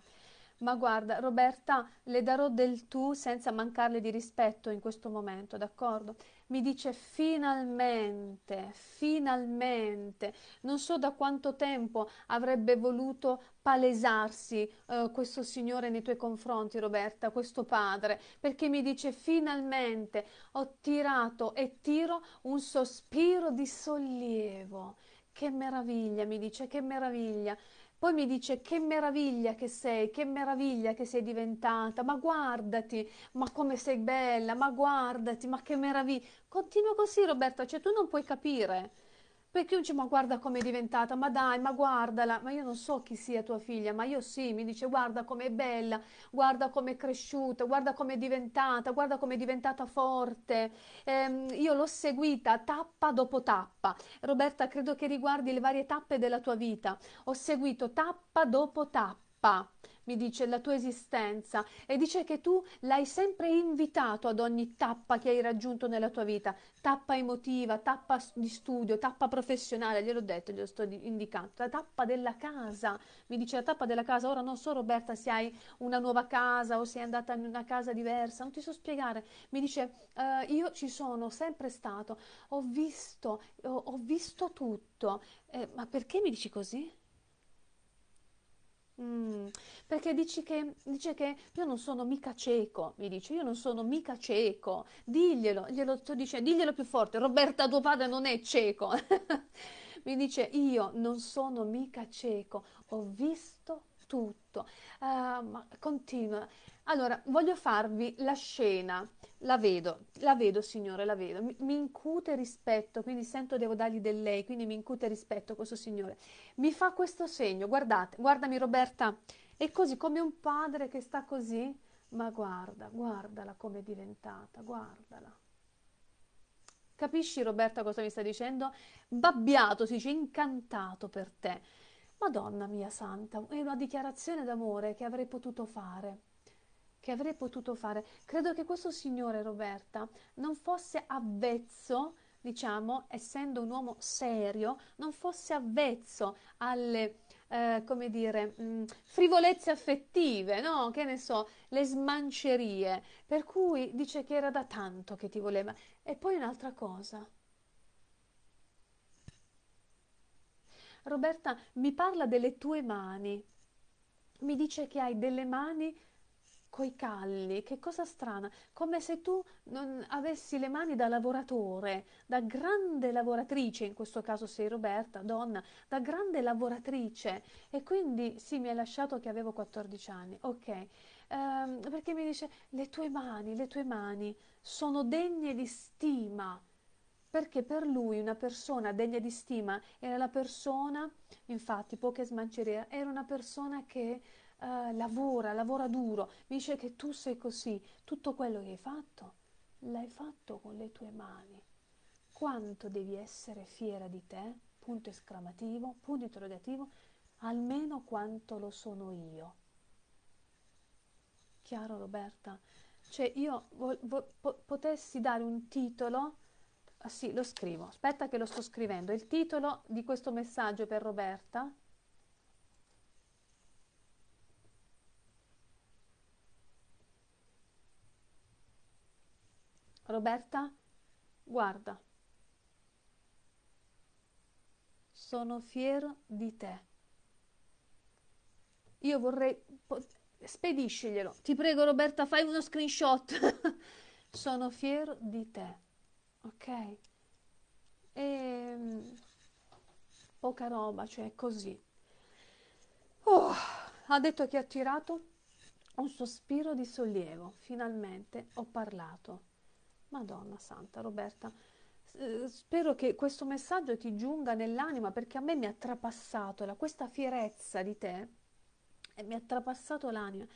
Speaker 1: Ma guarda, Roberta, le darò del tu senza mancarle di rispetto in questo momento, d'accordo? Mi dice finalmente, finalmente. Non so da quanto tempo avrebbe voluto palesarsi eh, questo signore nei tuoi confronti, Roberta, questo padre, perché mi dice finalmente ho tirato e tiro un sospiro di sollievo. Che meraviglia, mi dice, che meraviglia. Poi mi dice che meraviglia che sei, che meraviglia che sei diventata, ma guardati, ma come sei bella, ma guardati, ma che meraviglia. Continua così Roberta, cioè tu non puoi capire. Perché uno dice, ma guarda com'è diventata, ma dai, ma guardala, ma io non so chi sia tua figlia, ma io sì, mi dice, guarda com'è bella, guarda com'è cresciuta, guarda com'è diventata, guarda com'è diventata forte. Ehm, io l'ho seguita tappa dopo tappa. Roberta, credo che riguardi le varie tappe della tua vita. Ho seguito tappa dopo tappa papà, mi dice la tua esistenza e dice che tu l'hai sempre invitato ad ogni tappa che hai raggiunto nella tua vita, tappa emotiva, tappa di studio, tappa professionale, gliel'ho detto, glielo sto indicando, la tappa della casa, mi dice la tappa della casa, ora non so Roberta se hai una nuova casa o sei andata in una casa diversa, non ti so spiegare, mi dice uh, io ci sono sempre stato, ho visto, ho, ho visto tutto, eh, ma perché mi dici così? Mm, perché dici che, dice che io non sono mica cieco, mi dice, io non sono mica cieco, diglielo, glielo, dice, diglielo più forte, Roberta tuo padre non è cieco, mi dice io non sono mica cieco, ho visto tutto, uh, ma continua, allora, voglio farvi la scena, la vedo, la vedo signore, la vedo, mi, mi incute rispetto, quindi sento devo dargli del lei, quindi mi incute rispetto questo signore. Mi fa questo segno, guardate, guardami Roberta, è così come un padre che sta così, ma guarda, guardala come è diventata, guardala. Capisci Roberta cosa mi sta dicendo? Babbiato, si dice incantato per te. Madonna mia santa, è una dichiarazione d'amore che avrei potuto fare che avrei potuto fare. Credo che questo signore, Roberta, non fosse avvezzo, diciamo, essendo un uomo serio, non fosse avvezzo alle, eh, come dire, mh, mm, frivolezze affettive, no? Che ne so, le smancerie. Per cui dice che era da tanto che ti voleva. E poi un'altra cosa. Roberta mi parla delle tue mani, mi dice che hai delle mani coi calli, che cosa strana, come se tu non avessi le mani da lavoratore, da grande lavoratrice, in questo caso sei Roberta, donna, da grande lavoratrice. E quindi sì, mi hai lasciato che avevo 14 anni, ok. Um, perché mi dice, le tue mani, le tue mani sono degne di stima perché per lui una persona degna di stima era la persona, infatti Poche Smanceria, era una persona che eh, lavora, lavora duro, dice che tu sei così, tutto quello che hai fatto l'hai fatto con le tue mani. Quanto devi essere fiera di te? Punto esclamativo, punto interrogativo, almeno quanto lo sono io. Chiaro Roberta? Cioè io vo- vo- po- potessi dare un titolo, ah, sì lo scrivo, aspetta che lo sto scrivendo, il titolo di questo messaggio per Roberta Roberta, guarda. Sono fiero di te. Io vorrei... Spediscilo. Ti prego Roberta, fai uno screenshot. sono fiero di te. Ok? E... Ehm, poca roba, cioè così. Oh, ha detto che ha tirato un sospiro di sollievo. Finalmente ho parlato. Madonna Santa Roberta, eh, spero che questo messaggio ti giunga nell'anima perché a me mi ha trapassato questa fierezza di te eh, mi ha trapassato l'anima.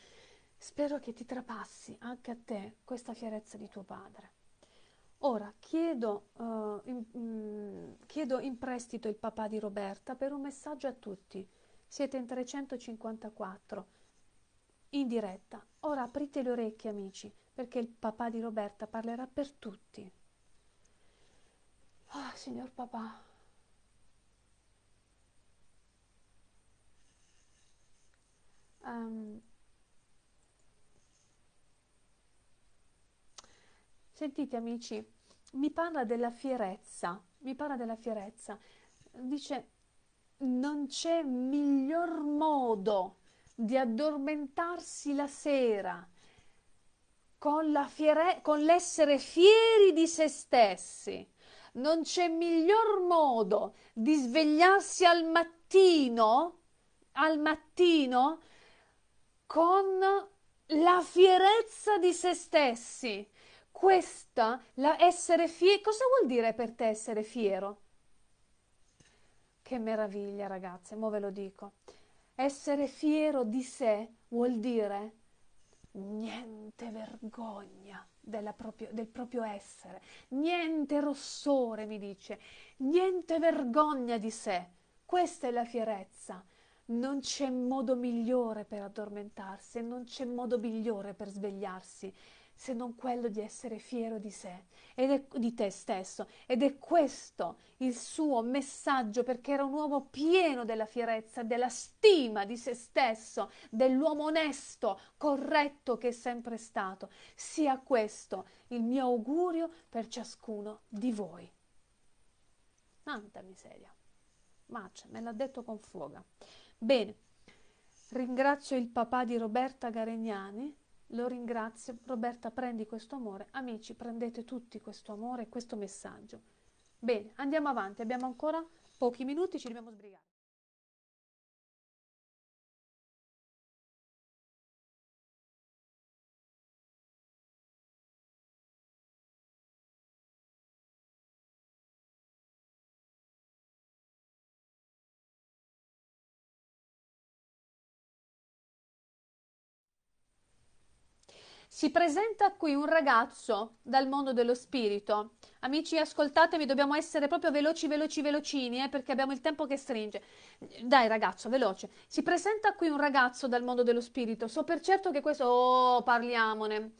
Speaker 1: Spero che ti trapassi anche a te questa fierezza di tuo padre. Ora chiedo, uh, in, mh, mm, chiedo in prestito il papà di Roberta per un messaggio a tutti. Siete in 354 in diretta. Ora aprite le orecchie, amici perché il papà di Roberta parlerà per tutti. Ah, oh, signor papà. Um, sentite amici, mi parla della fierezza, mi parla della fierezza. Dice, non c'è miglior modo di addormentarsi la sera con, fiere- con l'essere fieri di se stessi. Non c'è miglior modo di svegliarsi al mattino, al mattino, con la fierezza di se stessi. Questa, la essere fiero, cosa vuol dire per te essere fiero? Che meraviglia, ragazze, mo ve lo dico. Essere fiero di sé vuol dire niente vergogna proprio, del proprio essere, niente rossore, mi dice, niente vergogna di sé. Questa è la fierezza. Non c'è modo migliore per addormentarsi, non c'è modo migliore per svegliarsi se non quello di essere fiero di sé e di te stesso. Ed è questo il suo messaggio perché era un uomo pieno della fierezza, della stima di se stesso, dell'uomo onesto, corretto che è sempre stato. Sia questo il mio augurio per ciascuno di voi. Tanta miseria. Mace, me l'ha detto con fuga. Bene, ringrazio il papà di Roberta Garegnani lo ringrazio. Roberta, prendi questo amore. Amici, prendete tutti questo amore e questo messaggio. Bene, andiamo avanti. Abbiamo ancora pochi minuti, ci dobbiamo sbrigare. Si presenta qui un ragazzo dal mondo dello spirito. Amici, ascoltatemi, dobbiamo essere proprio veloci, veloci, velocini, eh, perché abbiamo il tempo che stringe. Dai ragazzo, veloce. Si presenta qui un ragazzo dal mondo dello spirito. So per certo che questo... Oh, parliamone.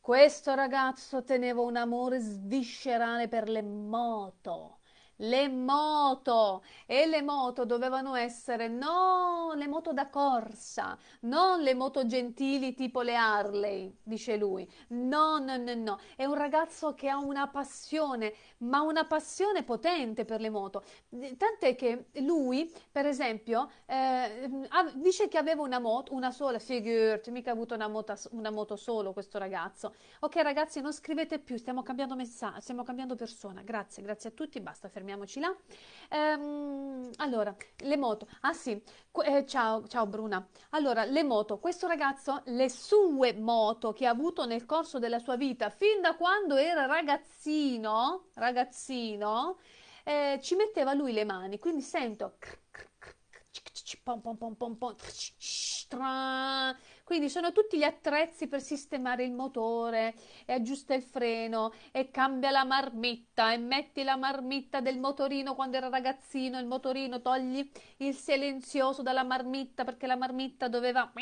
Speaker 1: Questo ragazzo teneva un amore sviscerale per le moto le moto e le moto dovevano essere no le moto da corsa, non le moto gentili tipo le Harley, dice lui. No, no, no, no, è un ragazzo che ha una passione, ma una passione potente per le moto. Eh, tant'è che lui, per esempio, eh, dice che aveva una moto, una sola, figurati, mica ha avuto una moto, una moto solo questo ragazzo. Ok ragazzi, non scrivete più, stiamo cambiando messaggio, stiamo cambiando persona. Grazie, grazie a tutti, basta fermare fermiamoci là. Ehm, allora, le moto. Ah sì, eh, ciao, ciao Bruna. Allora, le moto. Questo ragazzo, le sue moto che ha avuto nel corso della sua vita, fin da quando era ragazzino, ragazzino, eh, ci metteva lui le mani. Quindi sento... Pom pom pom pom pom. Tra quindi sono tutti gli attrezzi per sistemare il motore, e aggiusta il freno, e cambia la marmitta, e metti la marmitta del motorino quando era ragazzino, il motorino, togli il silenzioso dalla marmitta perché la marmitta doveva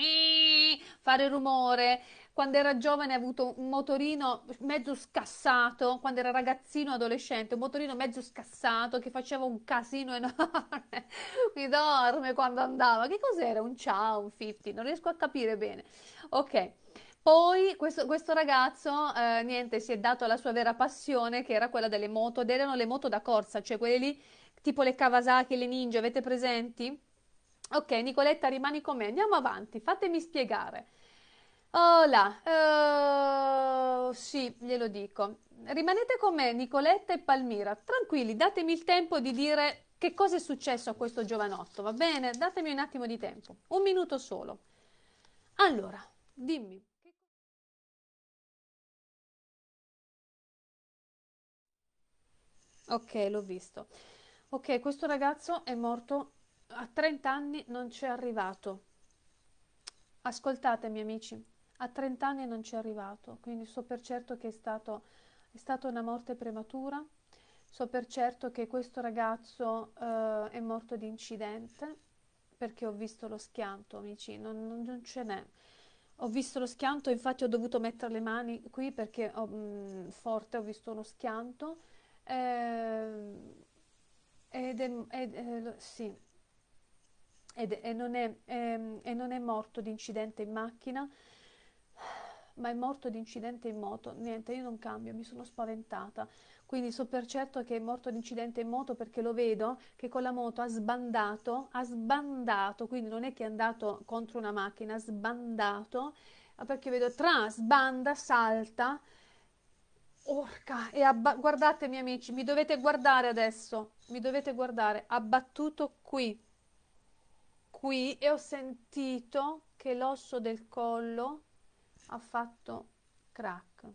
Speaker 1: fare rumore quando era giovane ha avuto un motorino mezzo scassato, quando era ragazzino adolescente, un motorino mezzo scassato che faceva un casino enorme, mi dorme quando andava. Che cos'era? Un ciao, un 50, non riesco a capire bene. Ok. Poi questo, questo ragazzo, eh, niente, si è dato alla sua vera passione che era quella delle moto ed erano le moto da corsa, cioè quelle lì tipo le Kawasaki, le Ninja, avete presenti? Ok, Nicoletta, rimani con me, andiamo avanti, fatemi spiegare. Hola, uh, eh, sì, glielo dico. Rimanete con me, Nicoletta e Palmira. Tranquilli, datemi il tempo di dire che cosa è successo a questo giovanotto, va bene? Datemi un attimo di tempo, un minuto solo. Allora, dimmi. Ok, l'ho visto. Ok, questo ragazzo è morto a 30 anni, non c'è arrivato. Ascoltatemi, amici. A 30 anni non ci è arrivato, quindi so per certo che è, stato, è stata una morte prematura, so per certo che questo ragazzo eh, è morto di incidente perché ho visto lo schianto, amici, non, non, non ce n'è. Ho visto lo schianto, infatti ho dovuto mettere le mani qui perché ho, mh, mm, forte ho visto uno schianto. Eh, ed è, ed, eh, sì, ed, e, non è, eh, e non è morto di incidente in macchina, ma è morto di incidente in moto. Niente, io non cambio, mi sono spaventata. Quindi so per certo che è morto di incidente in moto perché lo vedo che con la moto ha sbandato, ha sbandato, quindi non è che è andato contro una macchina, ha sbandato, perché vedo tra, sbanda, salta. Orca, e abba- guardatemi amici, mi dovete guardare adesso, mi dovete guardare, ha battuto qui, qui e ho sentito che l'osso del collo ha fatto crack.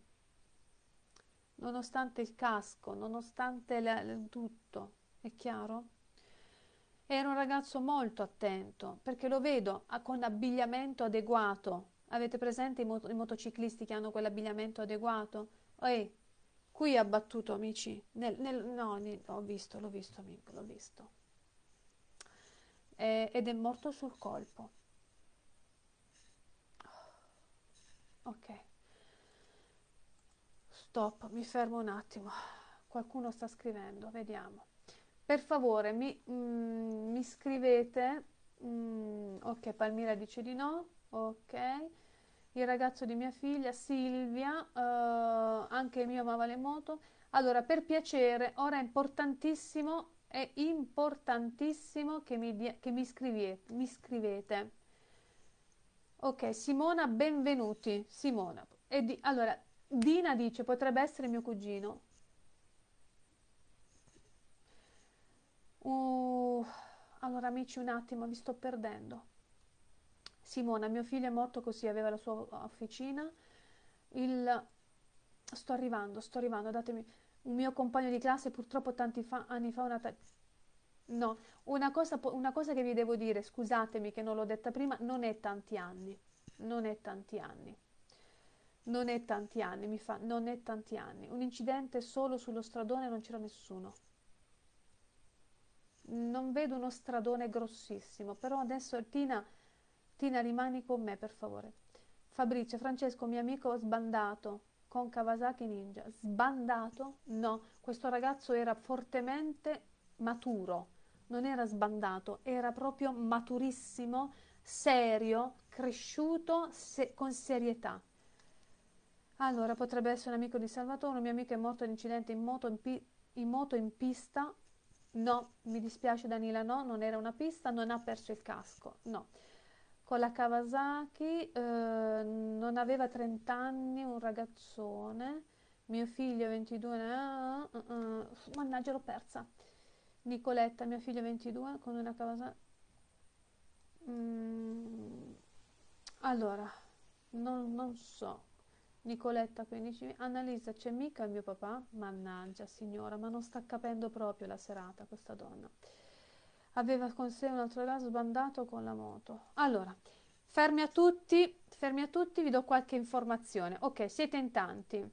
Speaker 1: Nonostante il casco, nonostante la, tutto, è chiaro? Era un ragazzo molto attento, perché lo vedo ah, con abbigliamento adeguato. Avete presente i, mot- i motociclisti che hanno quell'abbigliamento adeguato? Ehi, qui ha battuto, amici. Nel, nel, no, nel, ho visto, l'ho visto, amico, l'ho visto. Eh, ed è morto sul colpo. ok stop mi fermo un attimo qualcuno sta scrivendo vediamo per favore mi, mm, mi scrivete mm, ok Palmira dice di no ok il ragazzo di mia figlia Silvia uh, anche il mio amava le moto allora per piacere ora è importantissimo è importantissimo che mi, dia, che mi, scrivete, mi scrivete Ok, Simona, benvenuti. Simona. E di- allora, Dina dice, potrebbe essere mio cugino. Uh, allora, amici, un attimo, mi sto perdendo. Simona, mio figlio è morto così, aveva la sua officina. Il... Sto arrivando, sto arrivando, datemi... Un mio compagno di classe purtroppo tanti fa- anni fa una... Ta- No, una cosa, una cosa che vi devo dire, scusatemi che non l'ho detta prima, non è tanti anni, non è tanti anni, non è tanti anni, mi fa, non è tanti anni. Un incidente solo sullo stradone non c'era nessuno. Non vedo uno stradone grossissimo, però adesso Tina, Tina rimani con me per favore. Fabrizio, Francesco, mio amico sbandato con Kawasaki Ninja. Sbandato? No, questo ragazzo era fortemente maturo non era sbandato, era proprio maturissimo, serio, cresciuto se- con serietà. Allora, potrebbe essere un amico di Salvatore, un mio amico è morto in incidente in moto in, pi- in moto in pista. No, mi dispiace Danila, no, non era una pista, non ha perso il casco, no. Con la Kawasaki eh, non aveva 30 anni, un ragazzone, mio figlio 22, eh, eh, mannaggia l'ho persa. Nicoletta, mia figlia 22, con una casa... Mm, allora, non, non so. Nicoletta, 15, Annalisa, c'è mica il mio papà? Mannaggia, signora, ma non sta capendo proprio la serata questa donna. Aveva con sé un altro ragazzo sbandato con la moto. Allora, fermi a tutti, fermi a tutti, vi do qualche informazione. Ok, siete in tanti.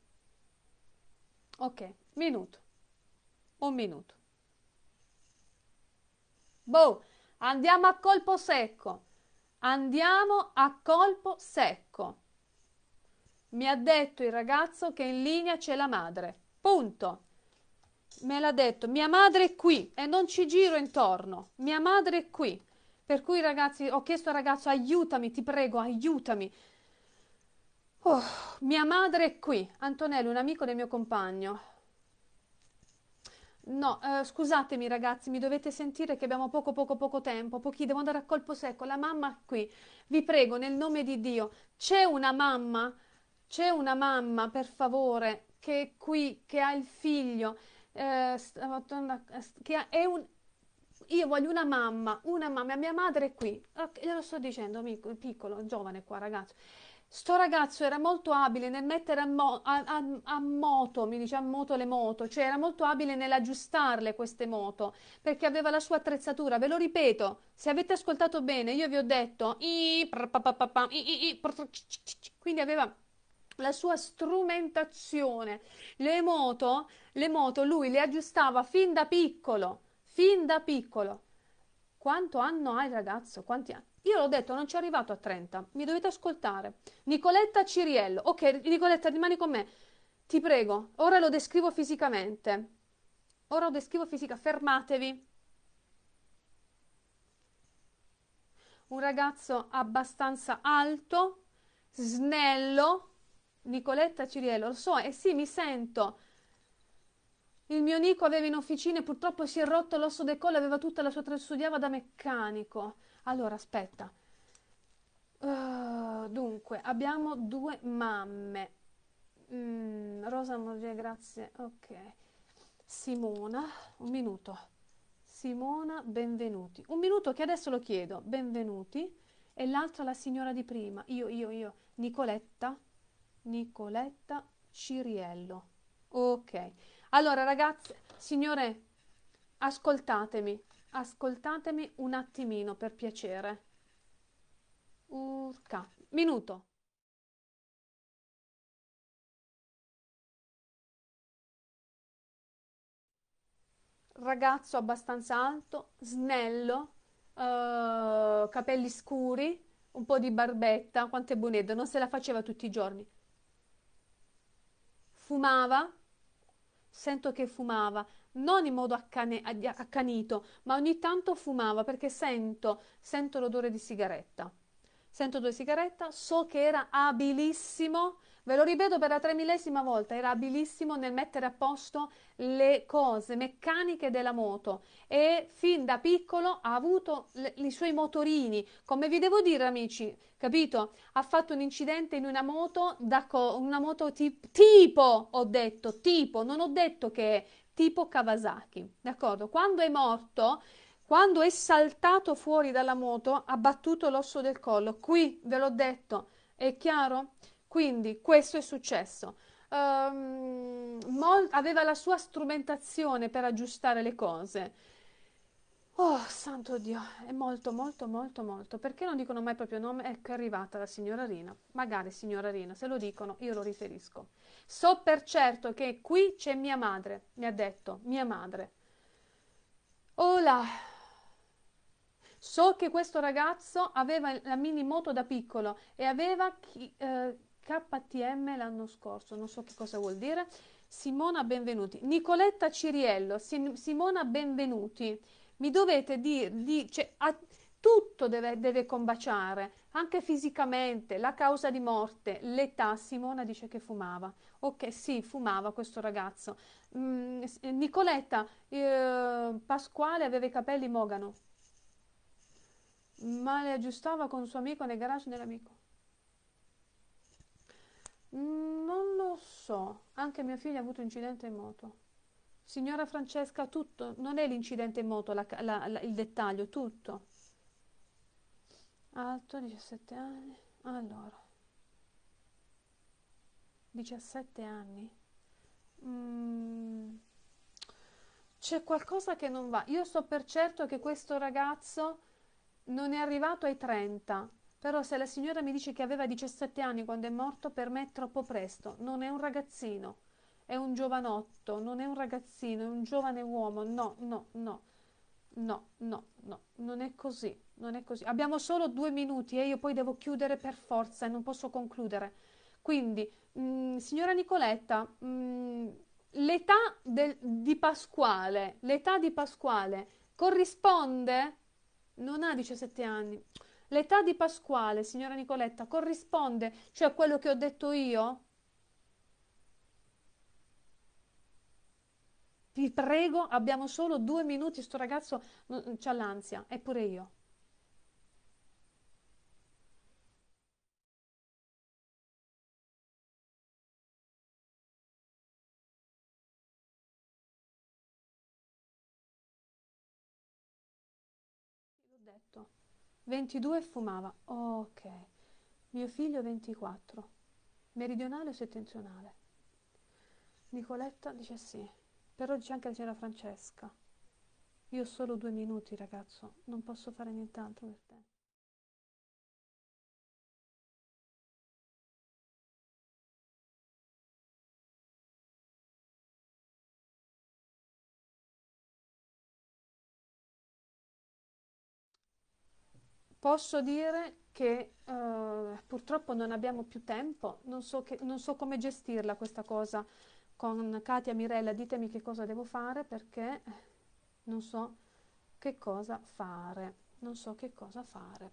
Speaker 1: Ok, minuto. Un minuto. Boh, andiamo a colpo secco. Andiamo a colpo secco. Mi ha detto il ragazzo che in linea c'è la madre. Punto. Me l'ha detto, mia madre è qui e non ci giro intorno. Mia madre è qui. Per cui ragazzi, ho chiesto al ragazzo aiutami, ti prego, aiutami. Oh, mia madre è qui. Antonello, un amico del mio compagno. No, eh, scusatemi ragazzi, mi dovete sentire che abbiamo poco poco poco tempo, pochi devo andare a colpo secco, la mamma qui. Vi prego, nel nome di Dio, c'è una mamma? C'è una mamma, per favore, che è qui, che ha il figlio, eh, eh, eh che è un... Io voglio una mamma, una mamma, mia madre è qui. Glielo sto dicendo, amico, piccolo, giovane qua, ragazzo. Sto ragazzo era molto abile nel mettere a, mo- a, a, a, moto, mi dice a moto le moto, cioè era molto abile nell'aggiustarle queste moto, perché aveva la sua attrezzatura. Ve lo ripeto, se avete ascoltato bene, io vi ho detto, quindi aveva la sua strumentazione. Le moto, le moto lui le aggiustava fin da piccolo, fin da piccolo. Quanto anno il ragazzo? Quanti anni? Io l'ho detto, non ci è arrivato a 30, mi dovete ascoltare. Nicoletta Ciriello, ok, Nicoletta rimani con me, ti prego, ora lo descrivo fisicamente. Ora lo descrivo fisicamente, fermatevi. Un ragazzo abbastanza alto, snello, Nicoletta Ciriello, lo so, e eh sì, mi sento. Il mio Nico aveva in officina e purtroppo si è rotto l'osso del collo, aveva tutta la sua studiava da meccanico. Allora, aspetta. Uh, dunque, abbiamo due mamme. Mm, Rosa Morgia, grazie. Ok. Simona, un minuto. Simona, benvenuti. Un minuto che adesso lo chiedo. Benvenuti. E l'altra la signora di prima. Io, io, io. Nicoletta. Nicoletta Ciriello. Ok. Allora, ragazze, signore, ascoltatemi. Ascoltatemi un attimino, per piacere. Urca. Minuto. Ragazzo abbastanza alto, snello, eh, capelli scuri, un po' di barbetta, quanto è boneddo, non se la faceva tutti i giorni. Fumava, sento che fumava, non in modo accane, accanito, ma ogni tanto fumava perché sento, sento l'odore di sigaretta. Sento due sigaretta, so che era abilissimo, ve lo ripeto per la tremillesima volta, era abilissimo nel mettere a posto le cose meccaniche della moto e fin da piccolo ha avuto le, i suoi motorini, come vi devo dire amici, capito? Ha fatto un incidente in una moto, da co- una moto tip- tipo, ho detto, tipo, non ho detto che tipo Kawasaki, d'accordo? Quando è morto, quando è saltato fuori dalla moto, ha battuto l'osso del collo. Qui ve l'ho detto, è chiaro? Quindi questo è successo. Um, mol- aveva la sua strumentazione per aggiustare le cose. Oh, santo Dio, è molto, molto, molto, molto. Perché non dicono mai il proprio nome? Ecco, è arrivata la signora Rina. Magari signora Rina, se lo dicono, io lo riferisco. So per certo che qui c'è mia madre, mi ha detto, mia madre. Hola! So che questo ragazzo aveva la mini moto da piccolo e aveva chi, eh, KTM l'anno scorso, non so che cosa vuol dire. Simona Benvenuti. Nicoletta Ciriello, Sim, Simona Benvenuti. Mi dovete dire, di, cioè, tutto deve, deve combaciare anche fisicamente, la causa di morte, l'età, Simona dice che fumava. Ok, sì, fumava questo ragazzo. Mm, Nicoletta, eh, Pasquale aveva i capelli mogano, ma li aggiustava con suo amico nel garage dell'amico. Mm, non lo so, anche mio figlio ha avuto un incidente in moto. Signora Francesca, tutto, non è l'incidente in moto la, la, la, il dettaglio, tutto alto 17 anni allora 17 anni mm. c'è qualcosa che non va io so per certo che questo ragazzo non è arrivato ai 30 però se la signora mi dice che aveva 17 anni quando è morto per me è troppo presto non è un ragazzino è un giovanotto non è un ragazzino è un giovane uomo no no no No, no, no, non è così, non è così. Abbiamo solo due minuti e eh, io poi devo chiudere per forza e non posso concludere. Quindi, mh, mm, signora Nicoletta, mh, mm, l'età del, di Pasquale, l'età di Pasquale corrisponde? Non ha 17 anni. L'età di Pasquale, signora Nicoletta, corrisponde, cioè a quello che ho detto io? Vi prego, abbiamo solo due minuti, sto ragazzo mm, mm, c'ha l'ansia, eppure io. L'ho detto, 22 fumava, ok, mio figlio 24, meridionale o settentrionale? Nicoletta dice sì. Per oggi anche c'era Francesca. Io ho solo due minuti, ragazzo, non posso fare nient'altro per te. Posso dire che eh, purtroppo non abbiamo più tempo, non so, che, non so come gestirla questa cosa con Katia Mirella ditemi che cosa devo fare perché eh, non so che cosa fare, non so che cosa fare.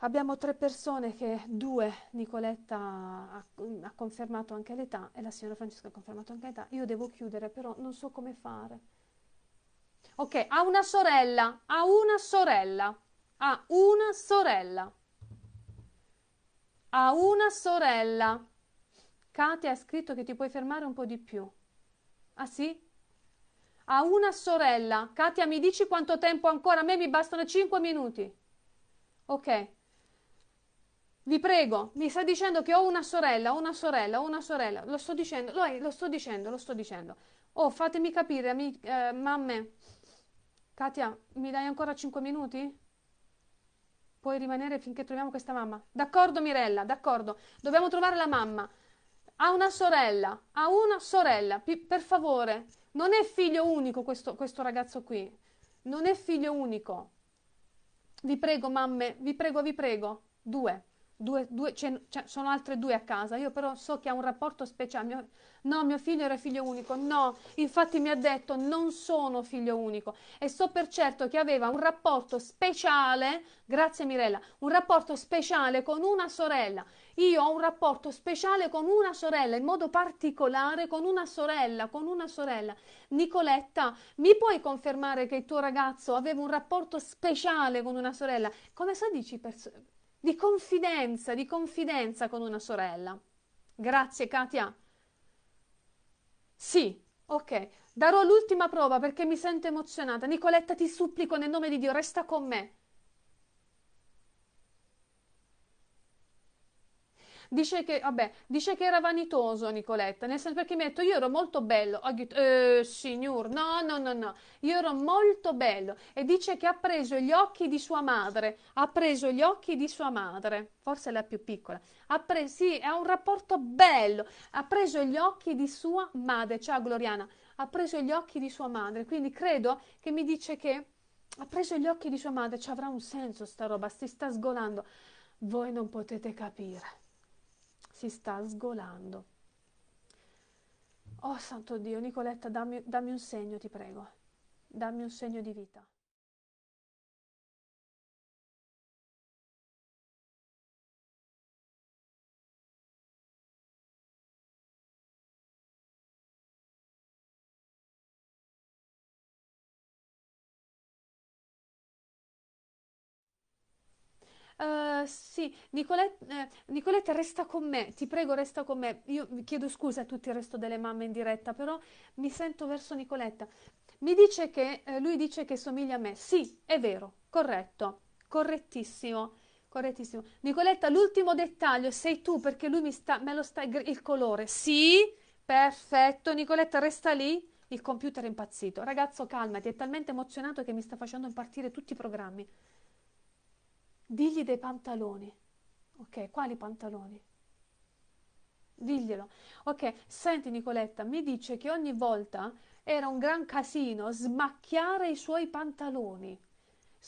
Speaker 1: Abbiamo tre persone che, due, Nicoletta ha, ha confermato anche l'età e la signora Francesca ha confermato anche l'età. Io devo chiudere, però non so come fare. Ok, ha una sorella, ha una sorella, ha una sorella, ha una sorella. Katia ha scritto che ti puoi fermare un po' di più. Ah sì? Ha una sorella. Katia, mi dici quanto tempo ancora? A me mi bastano cinque minuti. Ok. Vi prego, mi sta dicendo che ho una sorella, ho una sorella, ho una sorella. Lo sto dicendo, lo, lo sto dicendo, lo sto dicendo. Oh, fatemi capire, ami, eh, mamme. Katia, mi dai ancora cinque minuti? Puoi rimanere finché troviamo questa mamma. D'accordo, Mirella, d'accordo. Dobbiamo trovare la mamma ha una sorella, ha una sorella, P- per favore, non è figlio unico questo, questo ragazzo qui, non è figlio unico. Vi prego, mamme, vi prego, vi prego, due. Due, due, c'è, c'è, sono altre due a casa. Io però so che ha un rapporto speciale. Mio, no, mio figlio era figlio unico. No, infatti mi ha detto non sono figlio unico. E so per certo che aveva un rapporto speciale, grazie Mirella, un rapporto speciale con una sorella. Io ho un rapporto speciale con una sorella, in modo particolare con una sorella, con una sorella. Nicoletta, mi puoi confermare che il tuo ragazzo aveva un rapporto speciale con una sorella? Come so dici pers- di confidenza, di confidenza con una sorella. Grazie Katia. Sì, ok. Darò l'ultima prova perché mi sento emozionata. Nicoletta, ti supplico nel nome di Dio, resta con me. dice che, vabbè, dice che era vanitoso Nicoletta, nel senso perché mi ha detto io ero molto bello, detto, eh, signor, no, no, no, no, io ero molto bello e dice che ha preso gli occhi di sua madre, ha preso gli occhi di sua madre, forse la più piccola, ha preso, sì, ha un rapporto bello, ha preso gli occhi di sua madre, ciao Gloriana, ha preso gli occhi di sua madre, quindi credo che mi dice che ha preso gli occhi di sua madre, ci avrà un senso sta roba, si sta sgolando. Voi non potete capire si sta sgolando. Oh santo Dio, Nicoletta, dammi, dammi un segno, ti prego, dammi un segno di vita. sì, Nicolette, eh, Nicolette, resta con me, ti prego resta con me. Io chiedo scusa a tutto il resto delle mamme in diretta, però mi sento verso Nicoletta. Mi dice che, eh, lui dice che somiglia a me. Sì, è vero, corretto, correttissimo. Correttissimo. Nicoletta, l'ultimo dettaglio sei tu perché lui mi sta, me lo sta il colore. Sì, perfetto. Nicoletta, resta lì. Il computer è impazzito. Ragazzo, calmati, è talmente emozionato che mi sta facendo impartire tutti i programmi digli dei pantaloni. Ok, quali pantaloni? Diglielo. Ok, senti Nicoletta, mi dice che ogni volta era un gran casino smacchiare i suoi pantaloni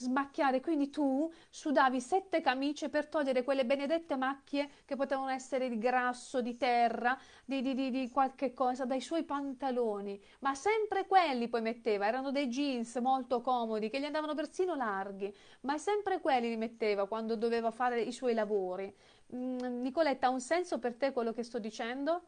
Speaker 1: smacchiare, quindi tu sudavi sette camicie per togliere quelle benedette macchie che potevano essere di grasso, di terra, di, di, di, di qualche cosa, dai suoi pantaloni, ma sempre quelli poi metteva, erano dei jeans molto comodi che gli andavano persino larghi, ma sempre quelli li metteva quando doveva fare i suoi lavori. Mm, Nicoletta, ha un senso per te quello che sto dicendo?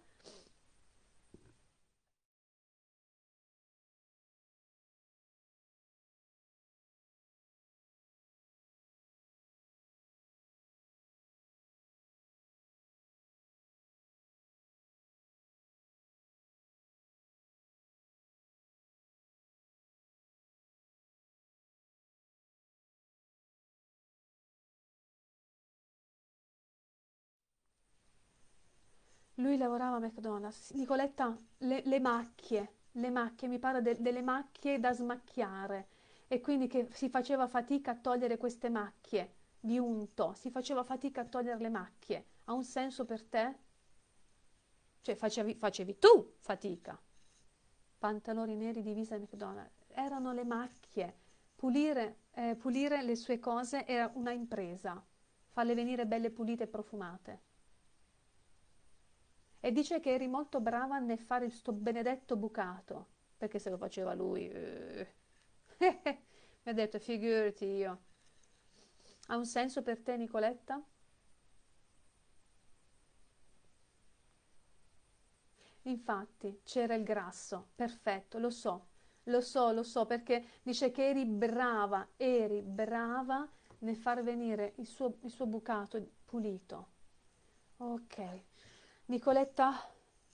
Speaker 1: Lui lavorava a McDonald's. Nicoletta, le, le macchie, le macchie, mi parla de, delle macchie da smacchiare. E quindi che si faceva fatica a togliere queste macchie di unto, si faceva fatica a togliere le macchie. Ha un senso per te? Cioè facevi, facevi tu fatica. Pantaloni neri divisa a McDonald's. Erano le macchie. Pulire, eh, pulire le sue cose era una impresa. Farle venire belle pulite e profumate e dice che eri molto brava nel fare il sto benedetto bucato, perché se lo faceva lui... Eh. Mi ha detto, figurati io. Ha un senso per te, Nicoletta? Infatti, c'era il grasso, perfetto, lo so, lo so, lo so, perché dice che eri brava, eri brava nel far venire il suo, il suo bucato pulito. Ok, Nicoletta,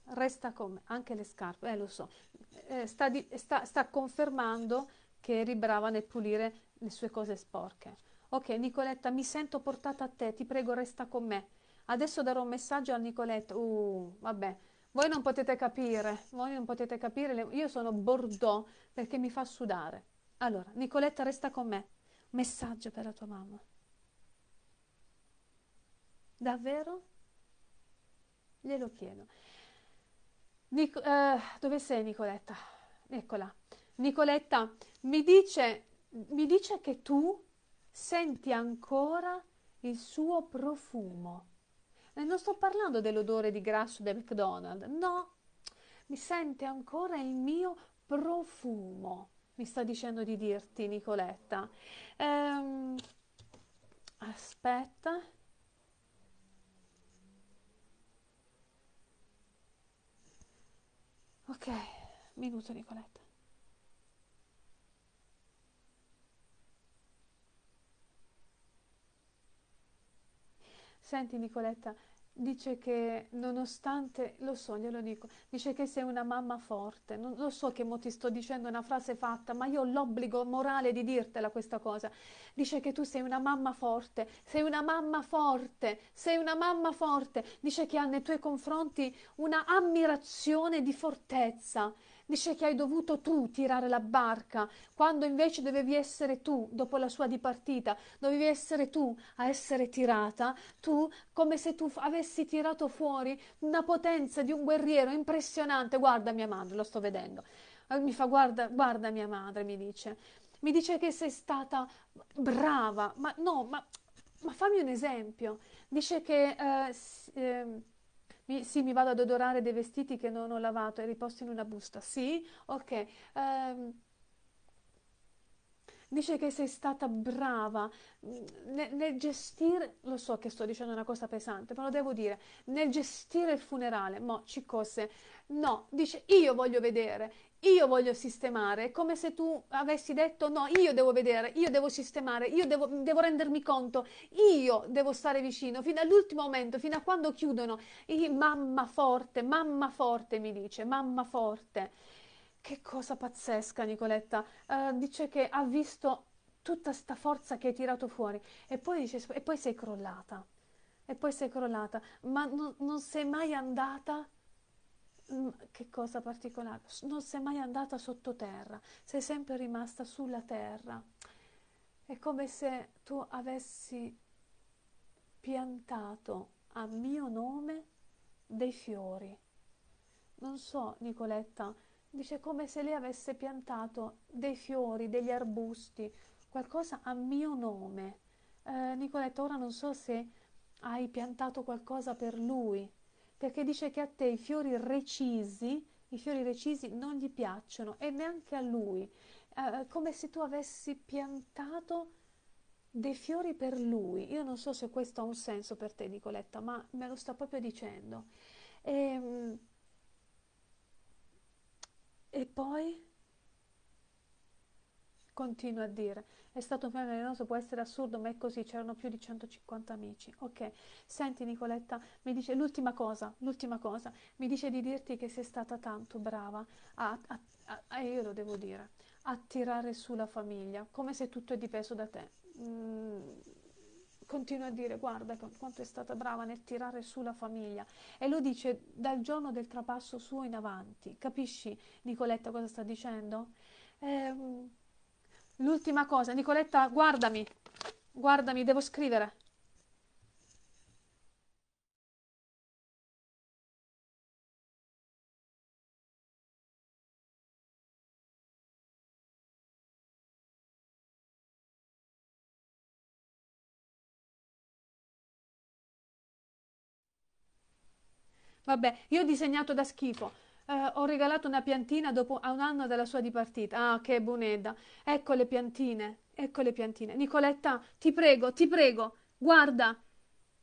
Speaker 1: resta con me, anche le scarpe, eh lo so, eh, sta, di, sta, sta confermando che eri brava nel pulire le sue cose sporche. Ok, Nicoletta, mi sento portata a te, ti prego, resta con me. Adesso darò un messaggio a Nicoletta. Uh, vabbè, voi non potete capire, voi non potete capire, io sono Bordeaux perché mi fa sudare. Allora, Nicoletta, resta con me. Messaggio per la tua mamma. Davvero? glielo chiedo. Nic- uh, dove sei Nicoletta? Eccola. Nicoletta mi dice, mi dice che tu senti ancora il suo profumo. E non sto parlando dell'odore di grasso del McDonald's, no, mi sente ancora il mio profumo, mi sta dicendo di dirti Nicoletta. Ehm, aspetta. Ok, minuto Nicoletta. Senti Nicoletta, Dice che nonostante, lo so, glielo dico, dice che sei una mamma forte. Non, lo so che mo ti sto dicendo una frase fatta, ma io ho l'obbligo morale di dirtela questa cosa. Dice che tu sei una mamma forte, sei una mamma forte, sei una mamma forte. Dice che ha nei tuoi confronti una ammirazione di fortezza dice che hai dovuto tu tirare la barca, quando invece dovevi essere tu, dopo la sua dipartita, dovevi essere tu a essere tirata, tu come se tu avessi tirato fuori una potenza di un guerriero impressionante. Guarda mia madre, lo sto vedendo. Eh, mi fa guarda, guarda mia madre, mi dice. Mi dice che sei stata brava, ma no, ma, ma fammi un esempio. Dice che... Eh, eh, mi, sì, mi vado ad odorare dei vestiti che non ho lavato e riposto in una busta. Sì, ok. Ehm, dice che sei stata brava nel, nel, gestire, lo so che sto dicendo una cosa pesante, ma lo devo dire, nel gestire il funerale, mo ci cose, No, dice io voglio vedere, io voglio sistemare, è come se tu avessi detto no, io devo vedere, io devo sistemare, io devo, devo rendermi conto, io devo stare vicino, fino all'ultimo momento, fino a quando chiudono, e, mamma forte, mamma forte mi dice, mamma forte. Che cosa pazzesca Nicoletta, uh, dice che ha visto tutta questa forza che hai tirato fuori e poi, dice, e poi sei crollata, e poi sei crollata, ma non, non sei mai andata Mm, che cosa particolare, non sei mai andata sottoterra, sei sempre rimasta sulla terra. È come se tu avessi piantato a mio nome dei fiori. Non so, Nicoletta, dice come se lei avesse piantato dei fiori, degli arbusti, qualcosa a mio nome. Eh, Nicoletta, ora non so se hai piantato qualcosa per lui, perché dice che a te i fiori recisi, i fiori recisi non gli piacciono e neanche a lui, eh, come se tu avessi piantato dei fiori per lui. Io non so se questo ha un senso per te, Nicoletta, ma me lo sta proprio dicendo. E, ehm, e poi Continua a dire. È stato un velenoso, può essere assurdo, ma è così. C'erano più di 150 amici. Ok, senti Nicoletta, mi dice l'ultima cosa, l'ultima cosa. Mi dice di dirti che sei stata tanto brava a, a, a, e io lo devo dire, a tirare su la famiglia, come se tutto è dipeso da te. Mm continua a dire guarda quanto è stata brava nel tirare su la famiglia e lo dice dal giorno del trapasso suo in avanti capisci Nicoletta cosa sta dicendo? Eh, L'ultima cosa, Nicoletta, guardami, guardami, devo scrivere. Vabbè, io ho disegnato da schifo eh, ho regalato una piantina dopo, a un anno dalla sua dipartita. Ah, che boneda. Ecco le piantine, ecco le piantine. Nicoletta, ti prego, ti prego, guarda,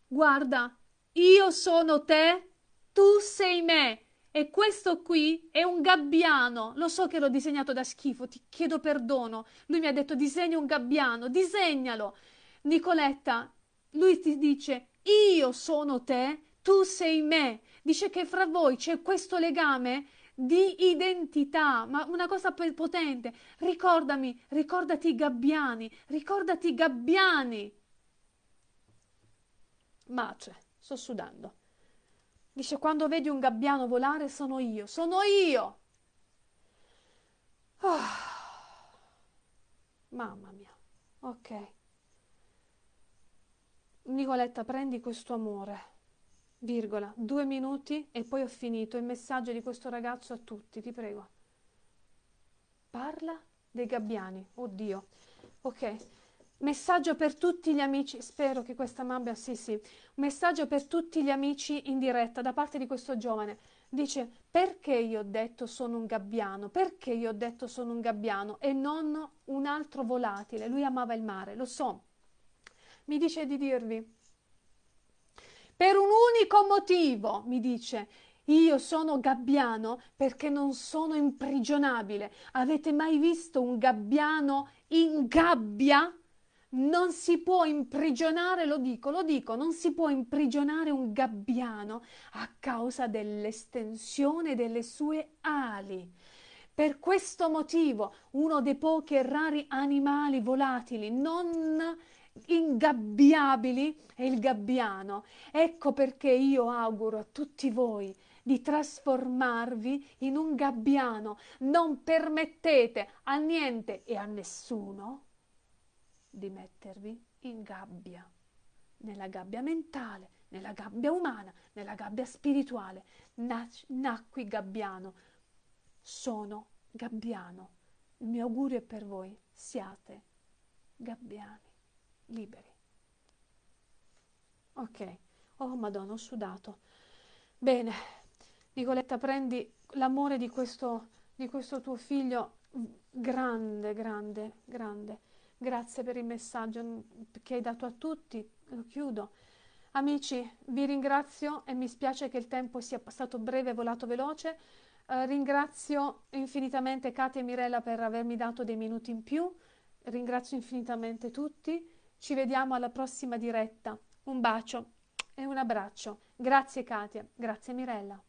Speaker 1: guarda, io sono te, tu sei me. E questo qui è un gabbiano. Lo so che l'ho disegnato da schifo, ti chiedo perdono. Lui mi ha detto disegna un gabbiano, disegnalo. Nicoletta, lui ti dice io sono te, tu sei me dice che fra voi c'è questo legame di identità, ma una cosa potente. Ricordami, ricordati i Gabbiani, ricordati i Gabbiani. Ma c'è, cioè, sto sudando. Dice quando vedi un gabbiano volare sono io, sono io. Oh. Mamma mia, ok. Nicoletta, prendi questo amore virgola, due minuti e poi ho finito il messaggio di questo ragazzo a tutti, ti prego. Parla dei gabbiani, oddio. Ok, messaggio per tutti gli amici, spero che questa mamma, sì sì, messaggio per tutti gli amici in diretta da parte di questo giovane. Dice, perché io ho detto sono un gabbiano? Perché io ho detto sono un gabbiano e non un altro volatile? Lui amava il mare, lo so. Mi dice di dirvi, per un unico motivo, mi dice. Io sono gabbiano perché non sono imprigionabile. Avete mai visto un gabbiano in gabbia? Non si può imprigionare, lo dico, lo dico, non si può imprigionare un gabbiano a causa dell'estensione delle sue ali. Per questo motivo, uno dei pochi e rari animali volatili non ingabbiabili è il gabbiano. Ecco perché io auguro a tutti voi di trasformarvi in un gabbiano. Non permettete a niente e a nessuno di mettervi in gabbia, nella gabbia mentale, nella gabbia umana, nella gabbia spirituale. Nac- nacqui gabbiano, sono gabbiano. Il mio augurio è per voi, siate gabbiani liberi. Ok, oh Madonna, ho sudato. Bene, Nicoletta, prendi l'amore di questo, di questo tuo figlio grande, grande, grande. Grazie per il messaggio che hai dato a tutti. Lo chiudo. Amici, vi ringrazio e mi spiace che il tempo sia passato breve e volato veloce. Eh, ringrazio infinitamente Katia e Mirella per avermi dato dei minuti in più. Ringrazio infinitamente tutti. Ci vediamo alla prossima diretta. Un bacio e un abbraccio. Grazie Katia, grazie Mirella.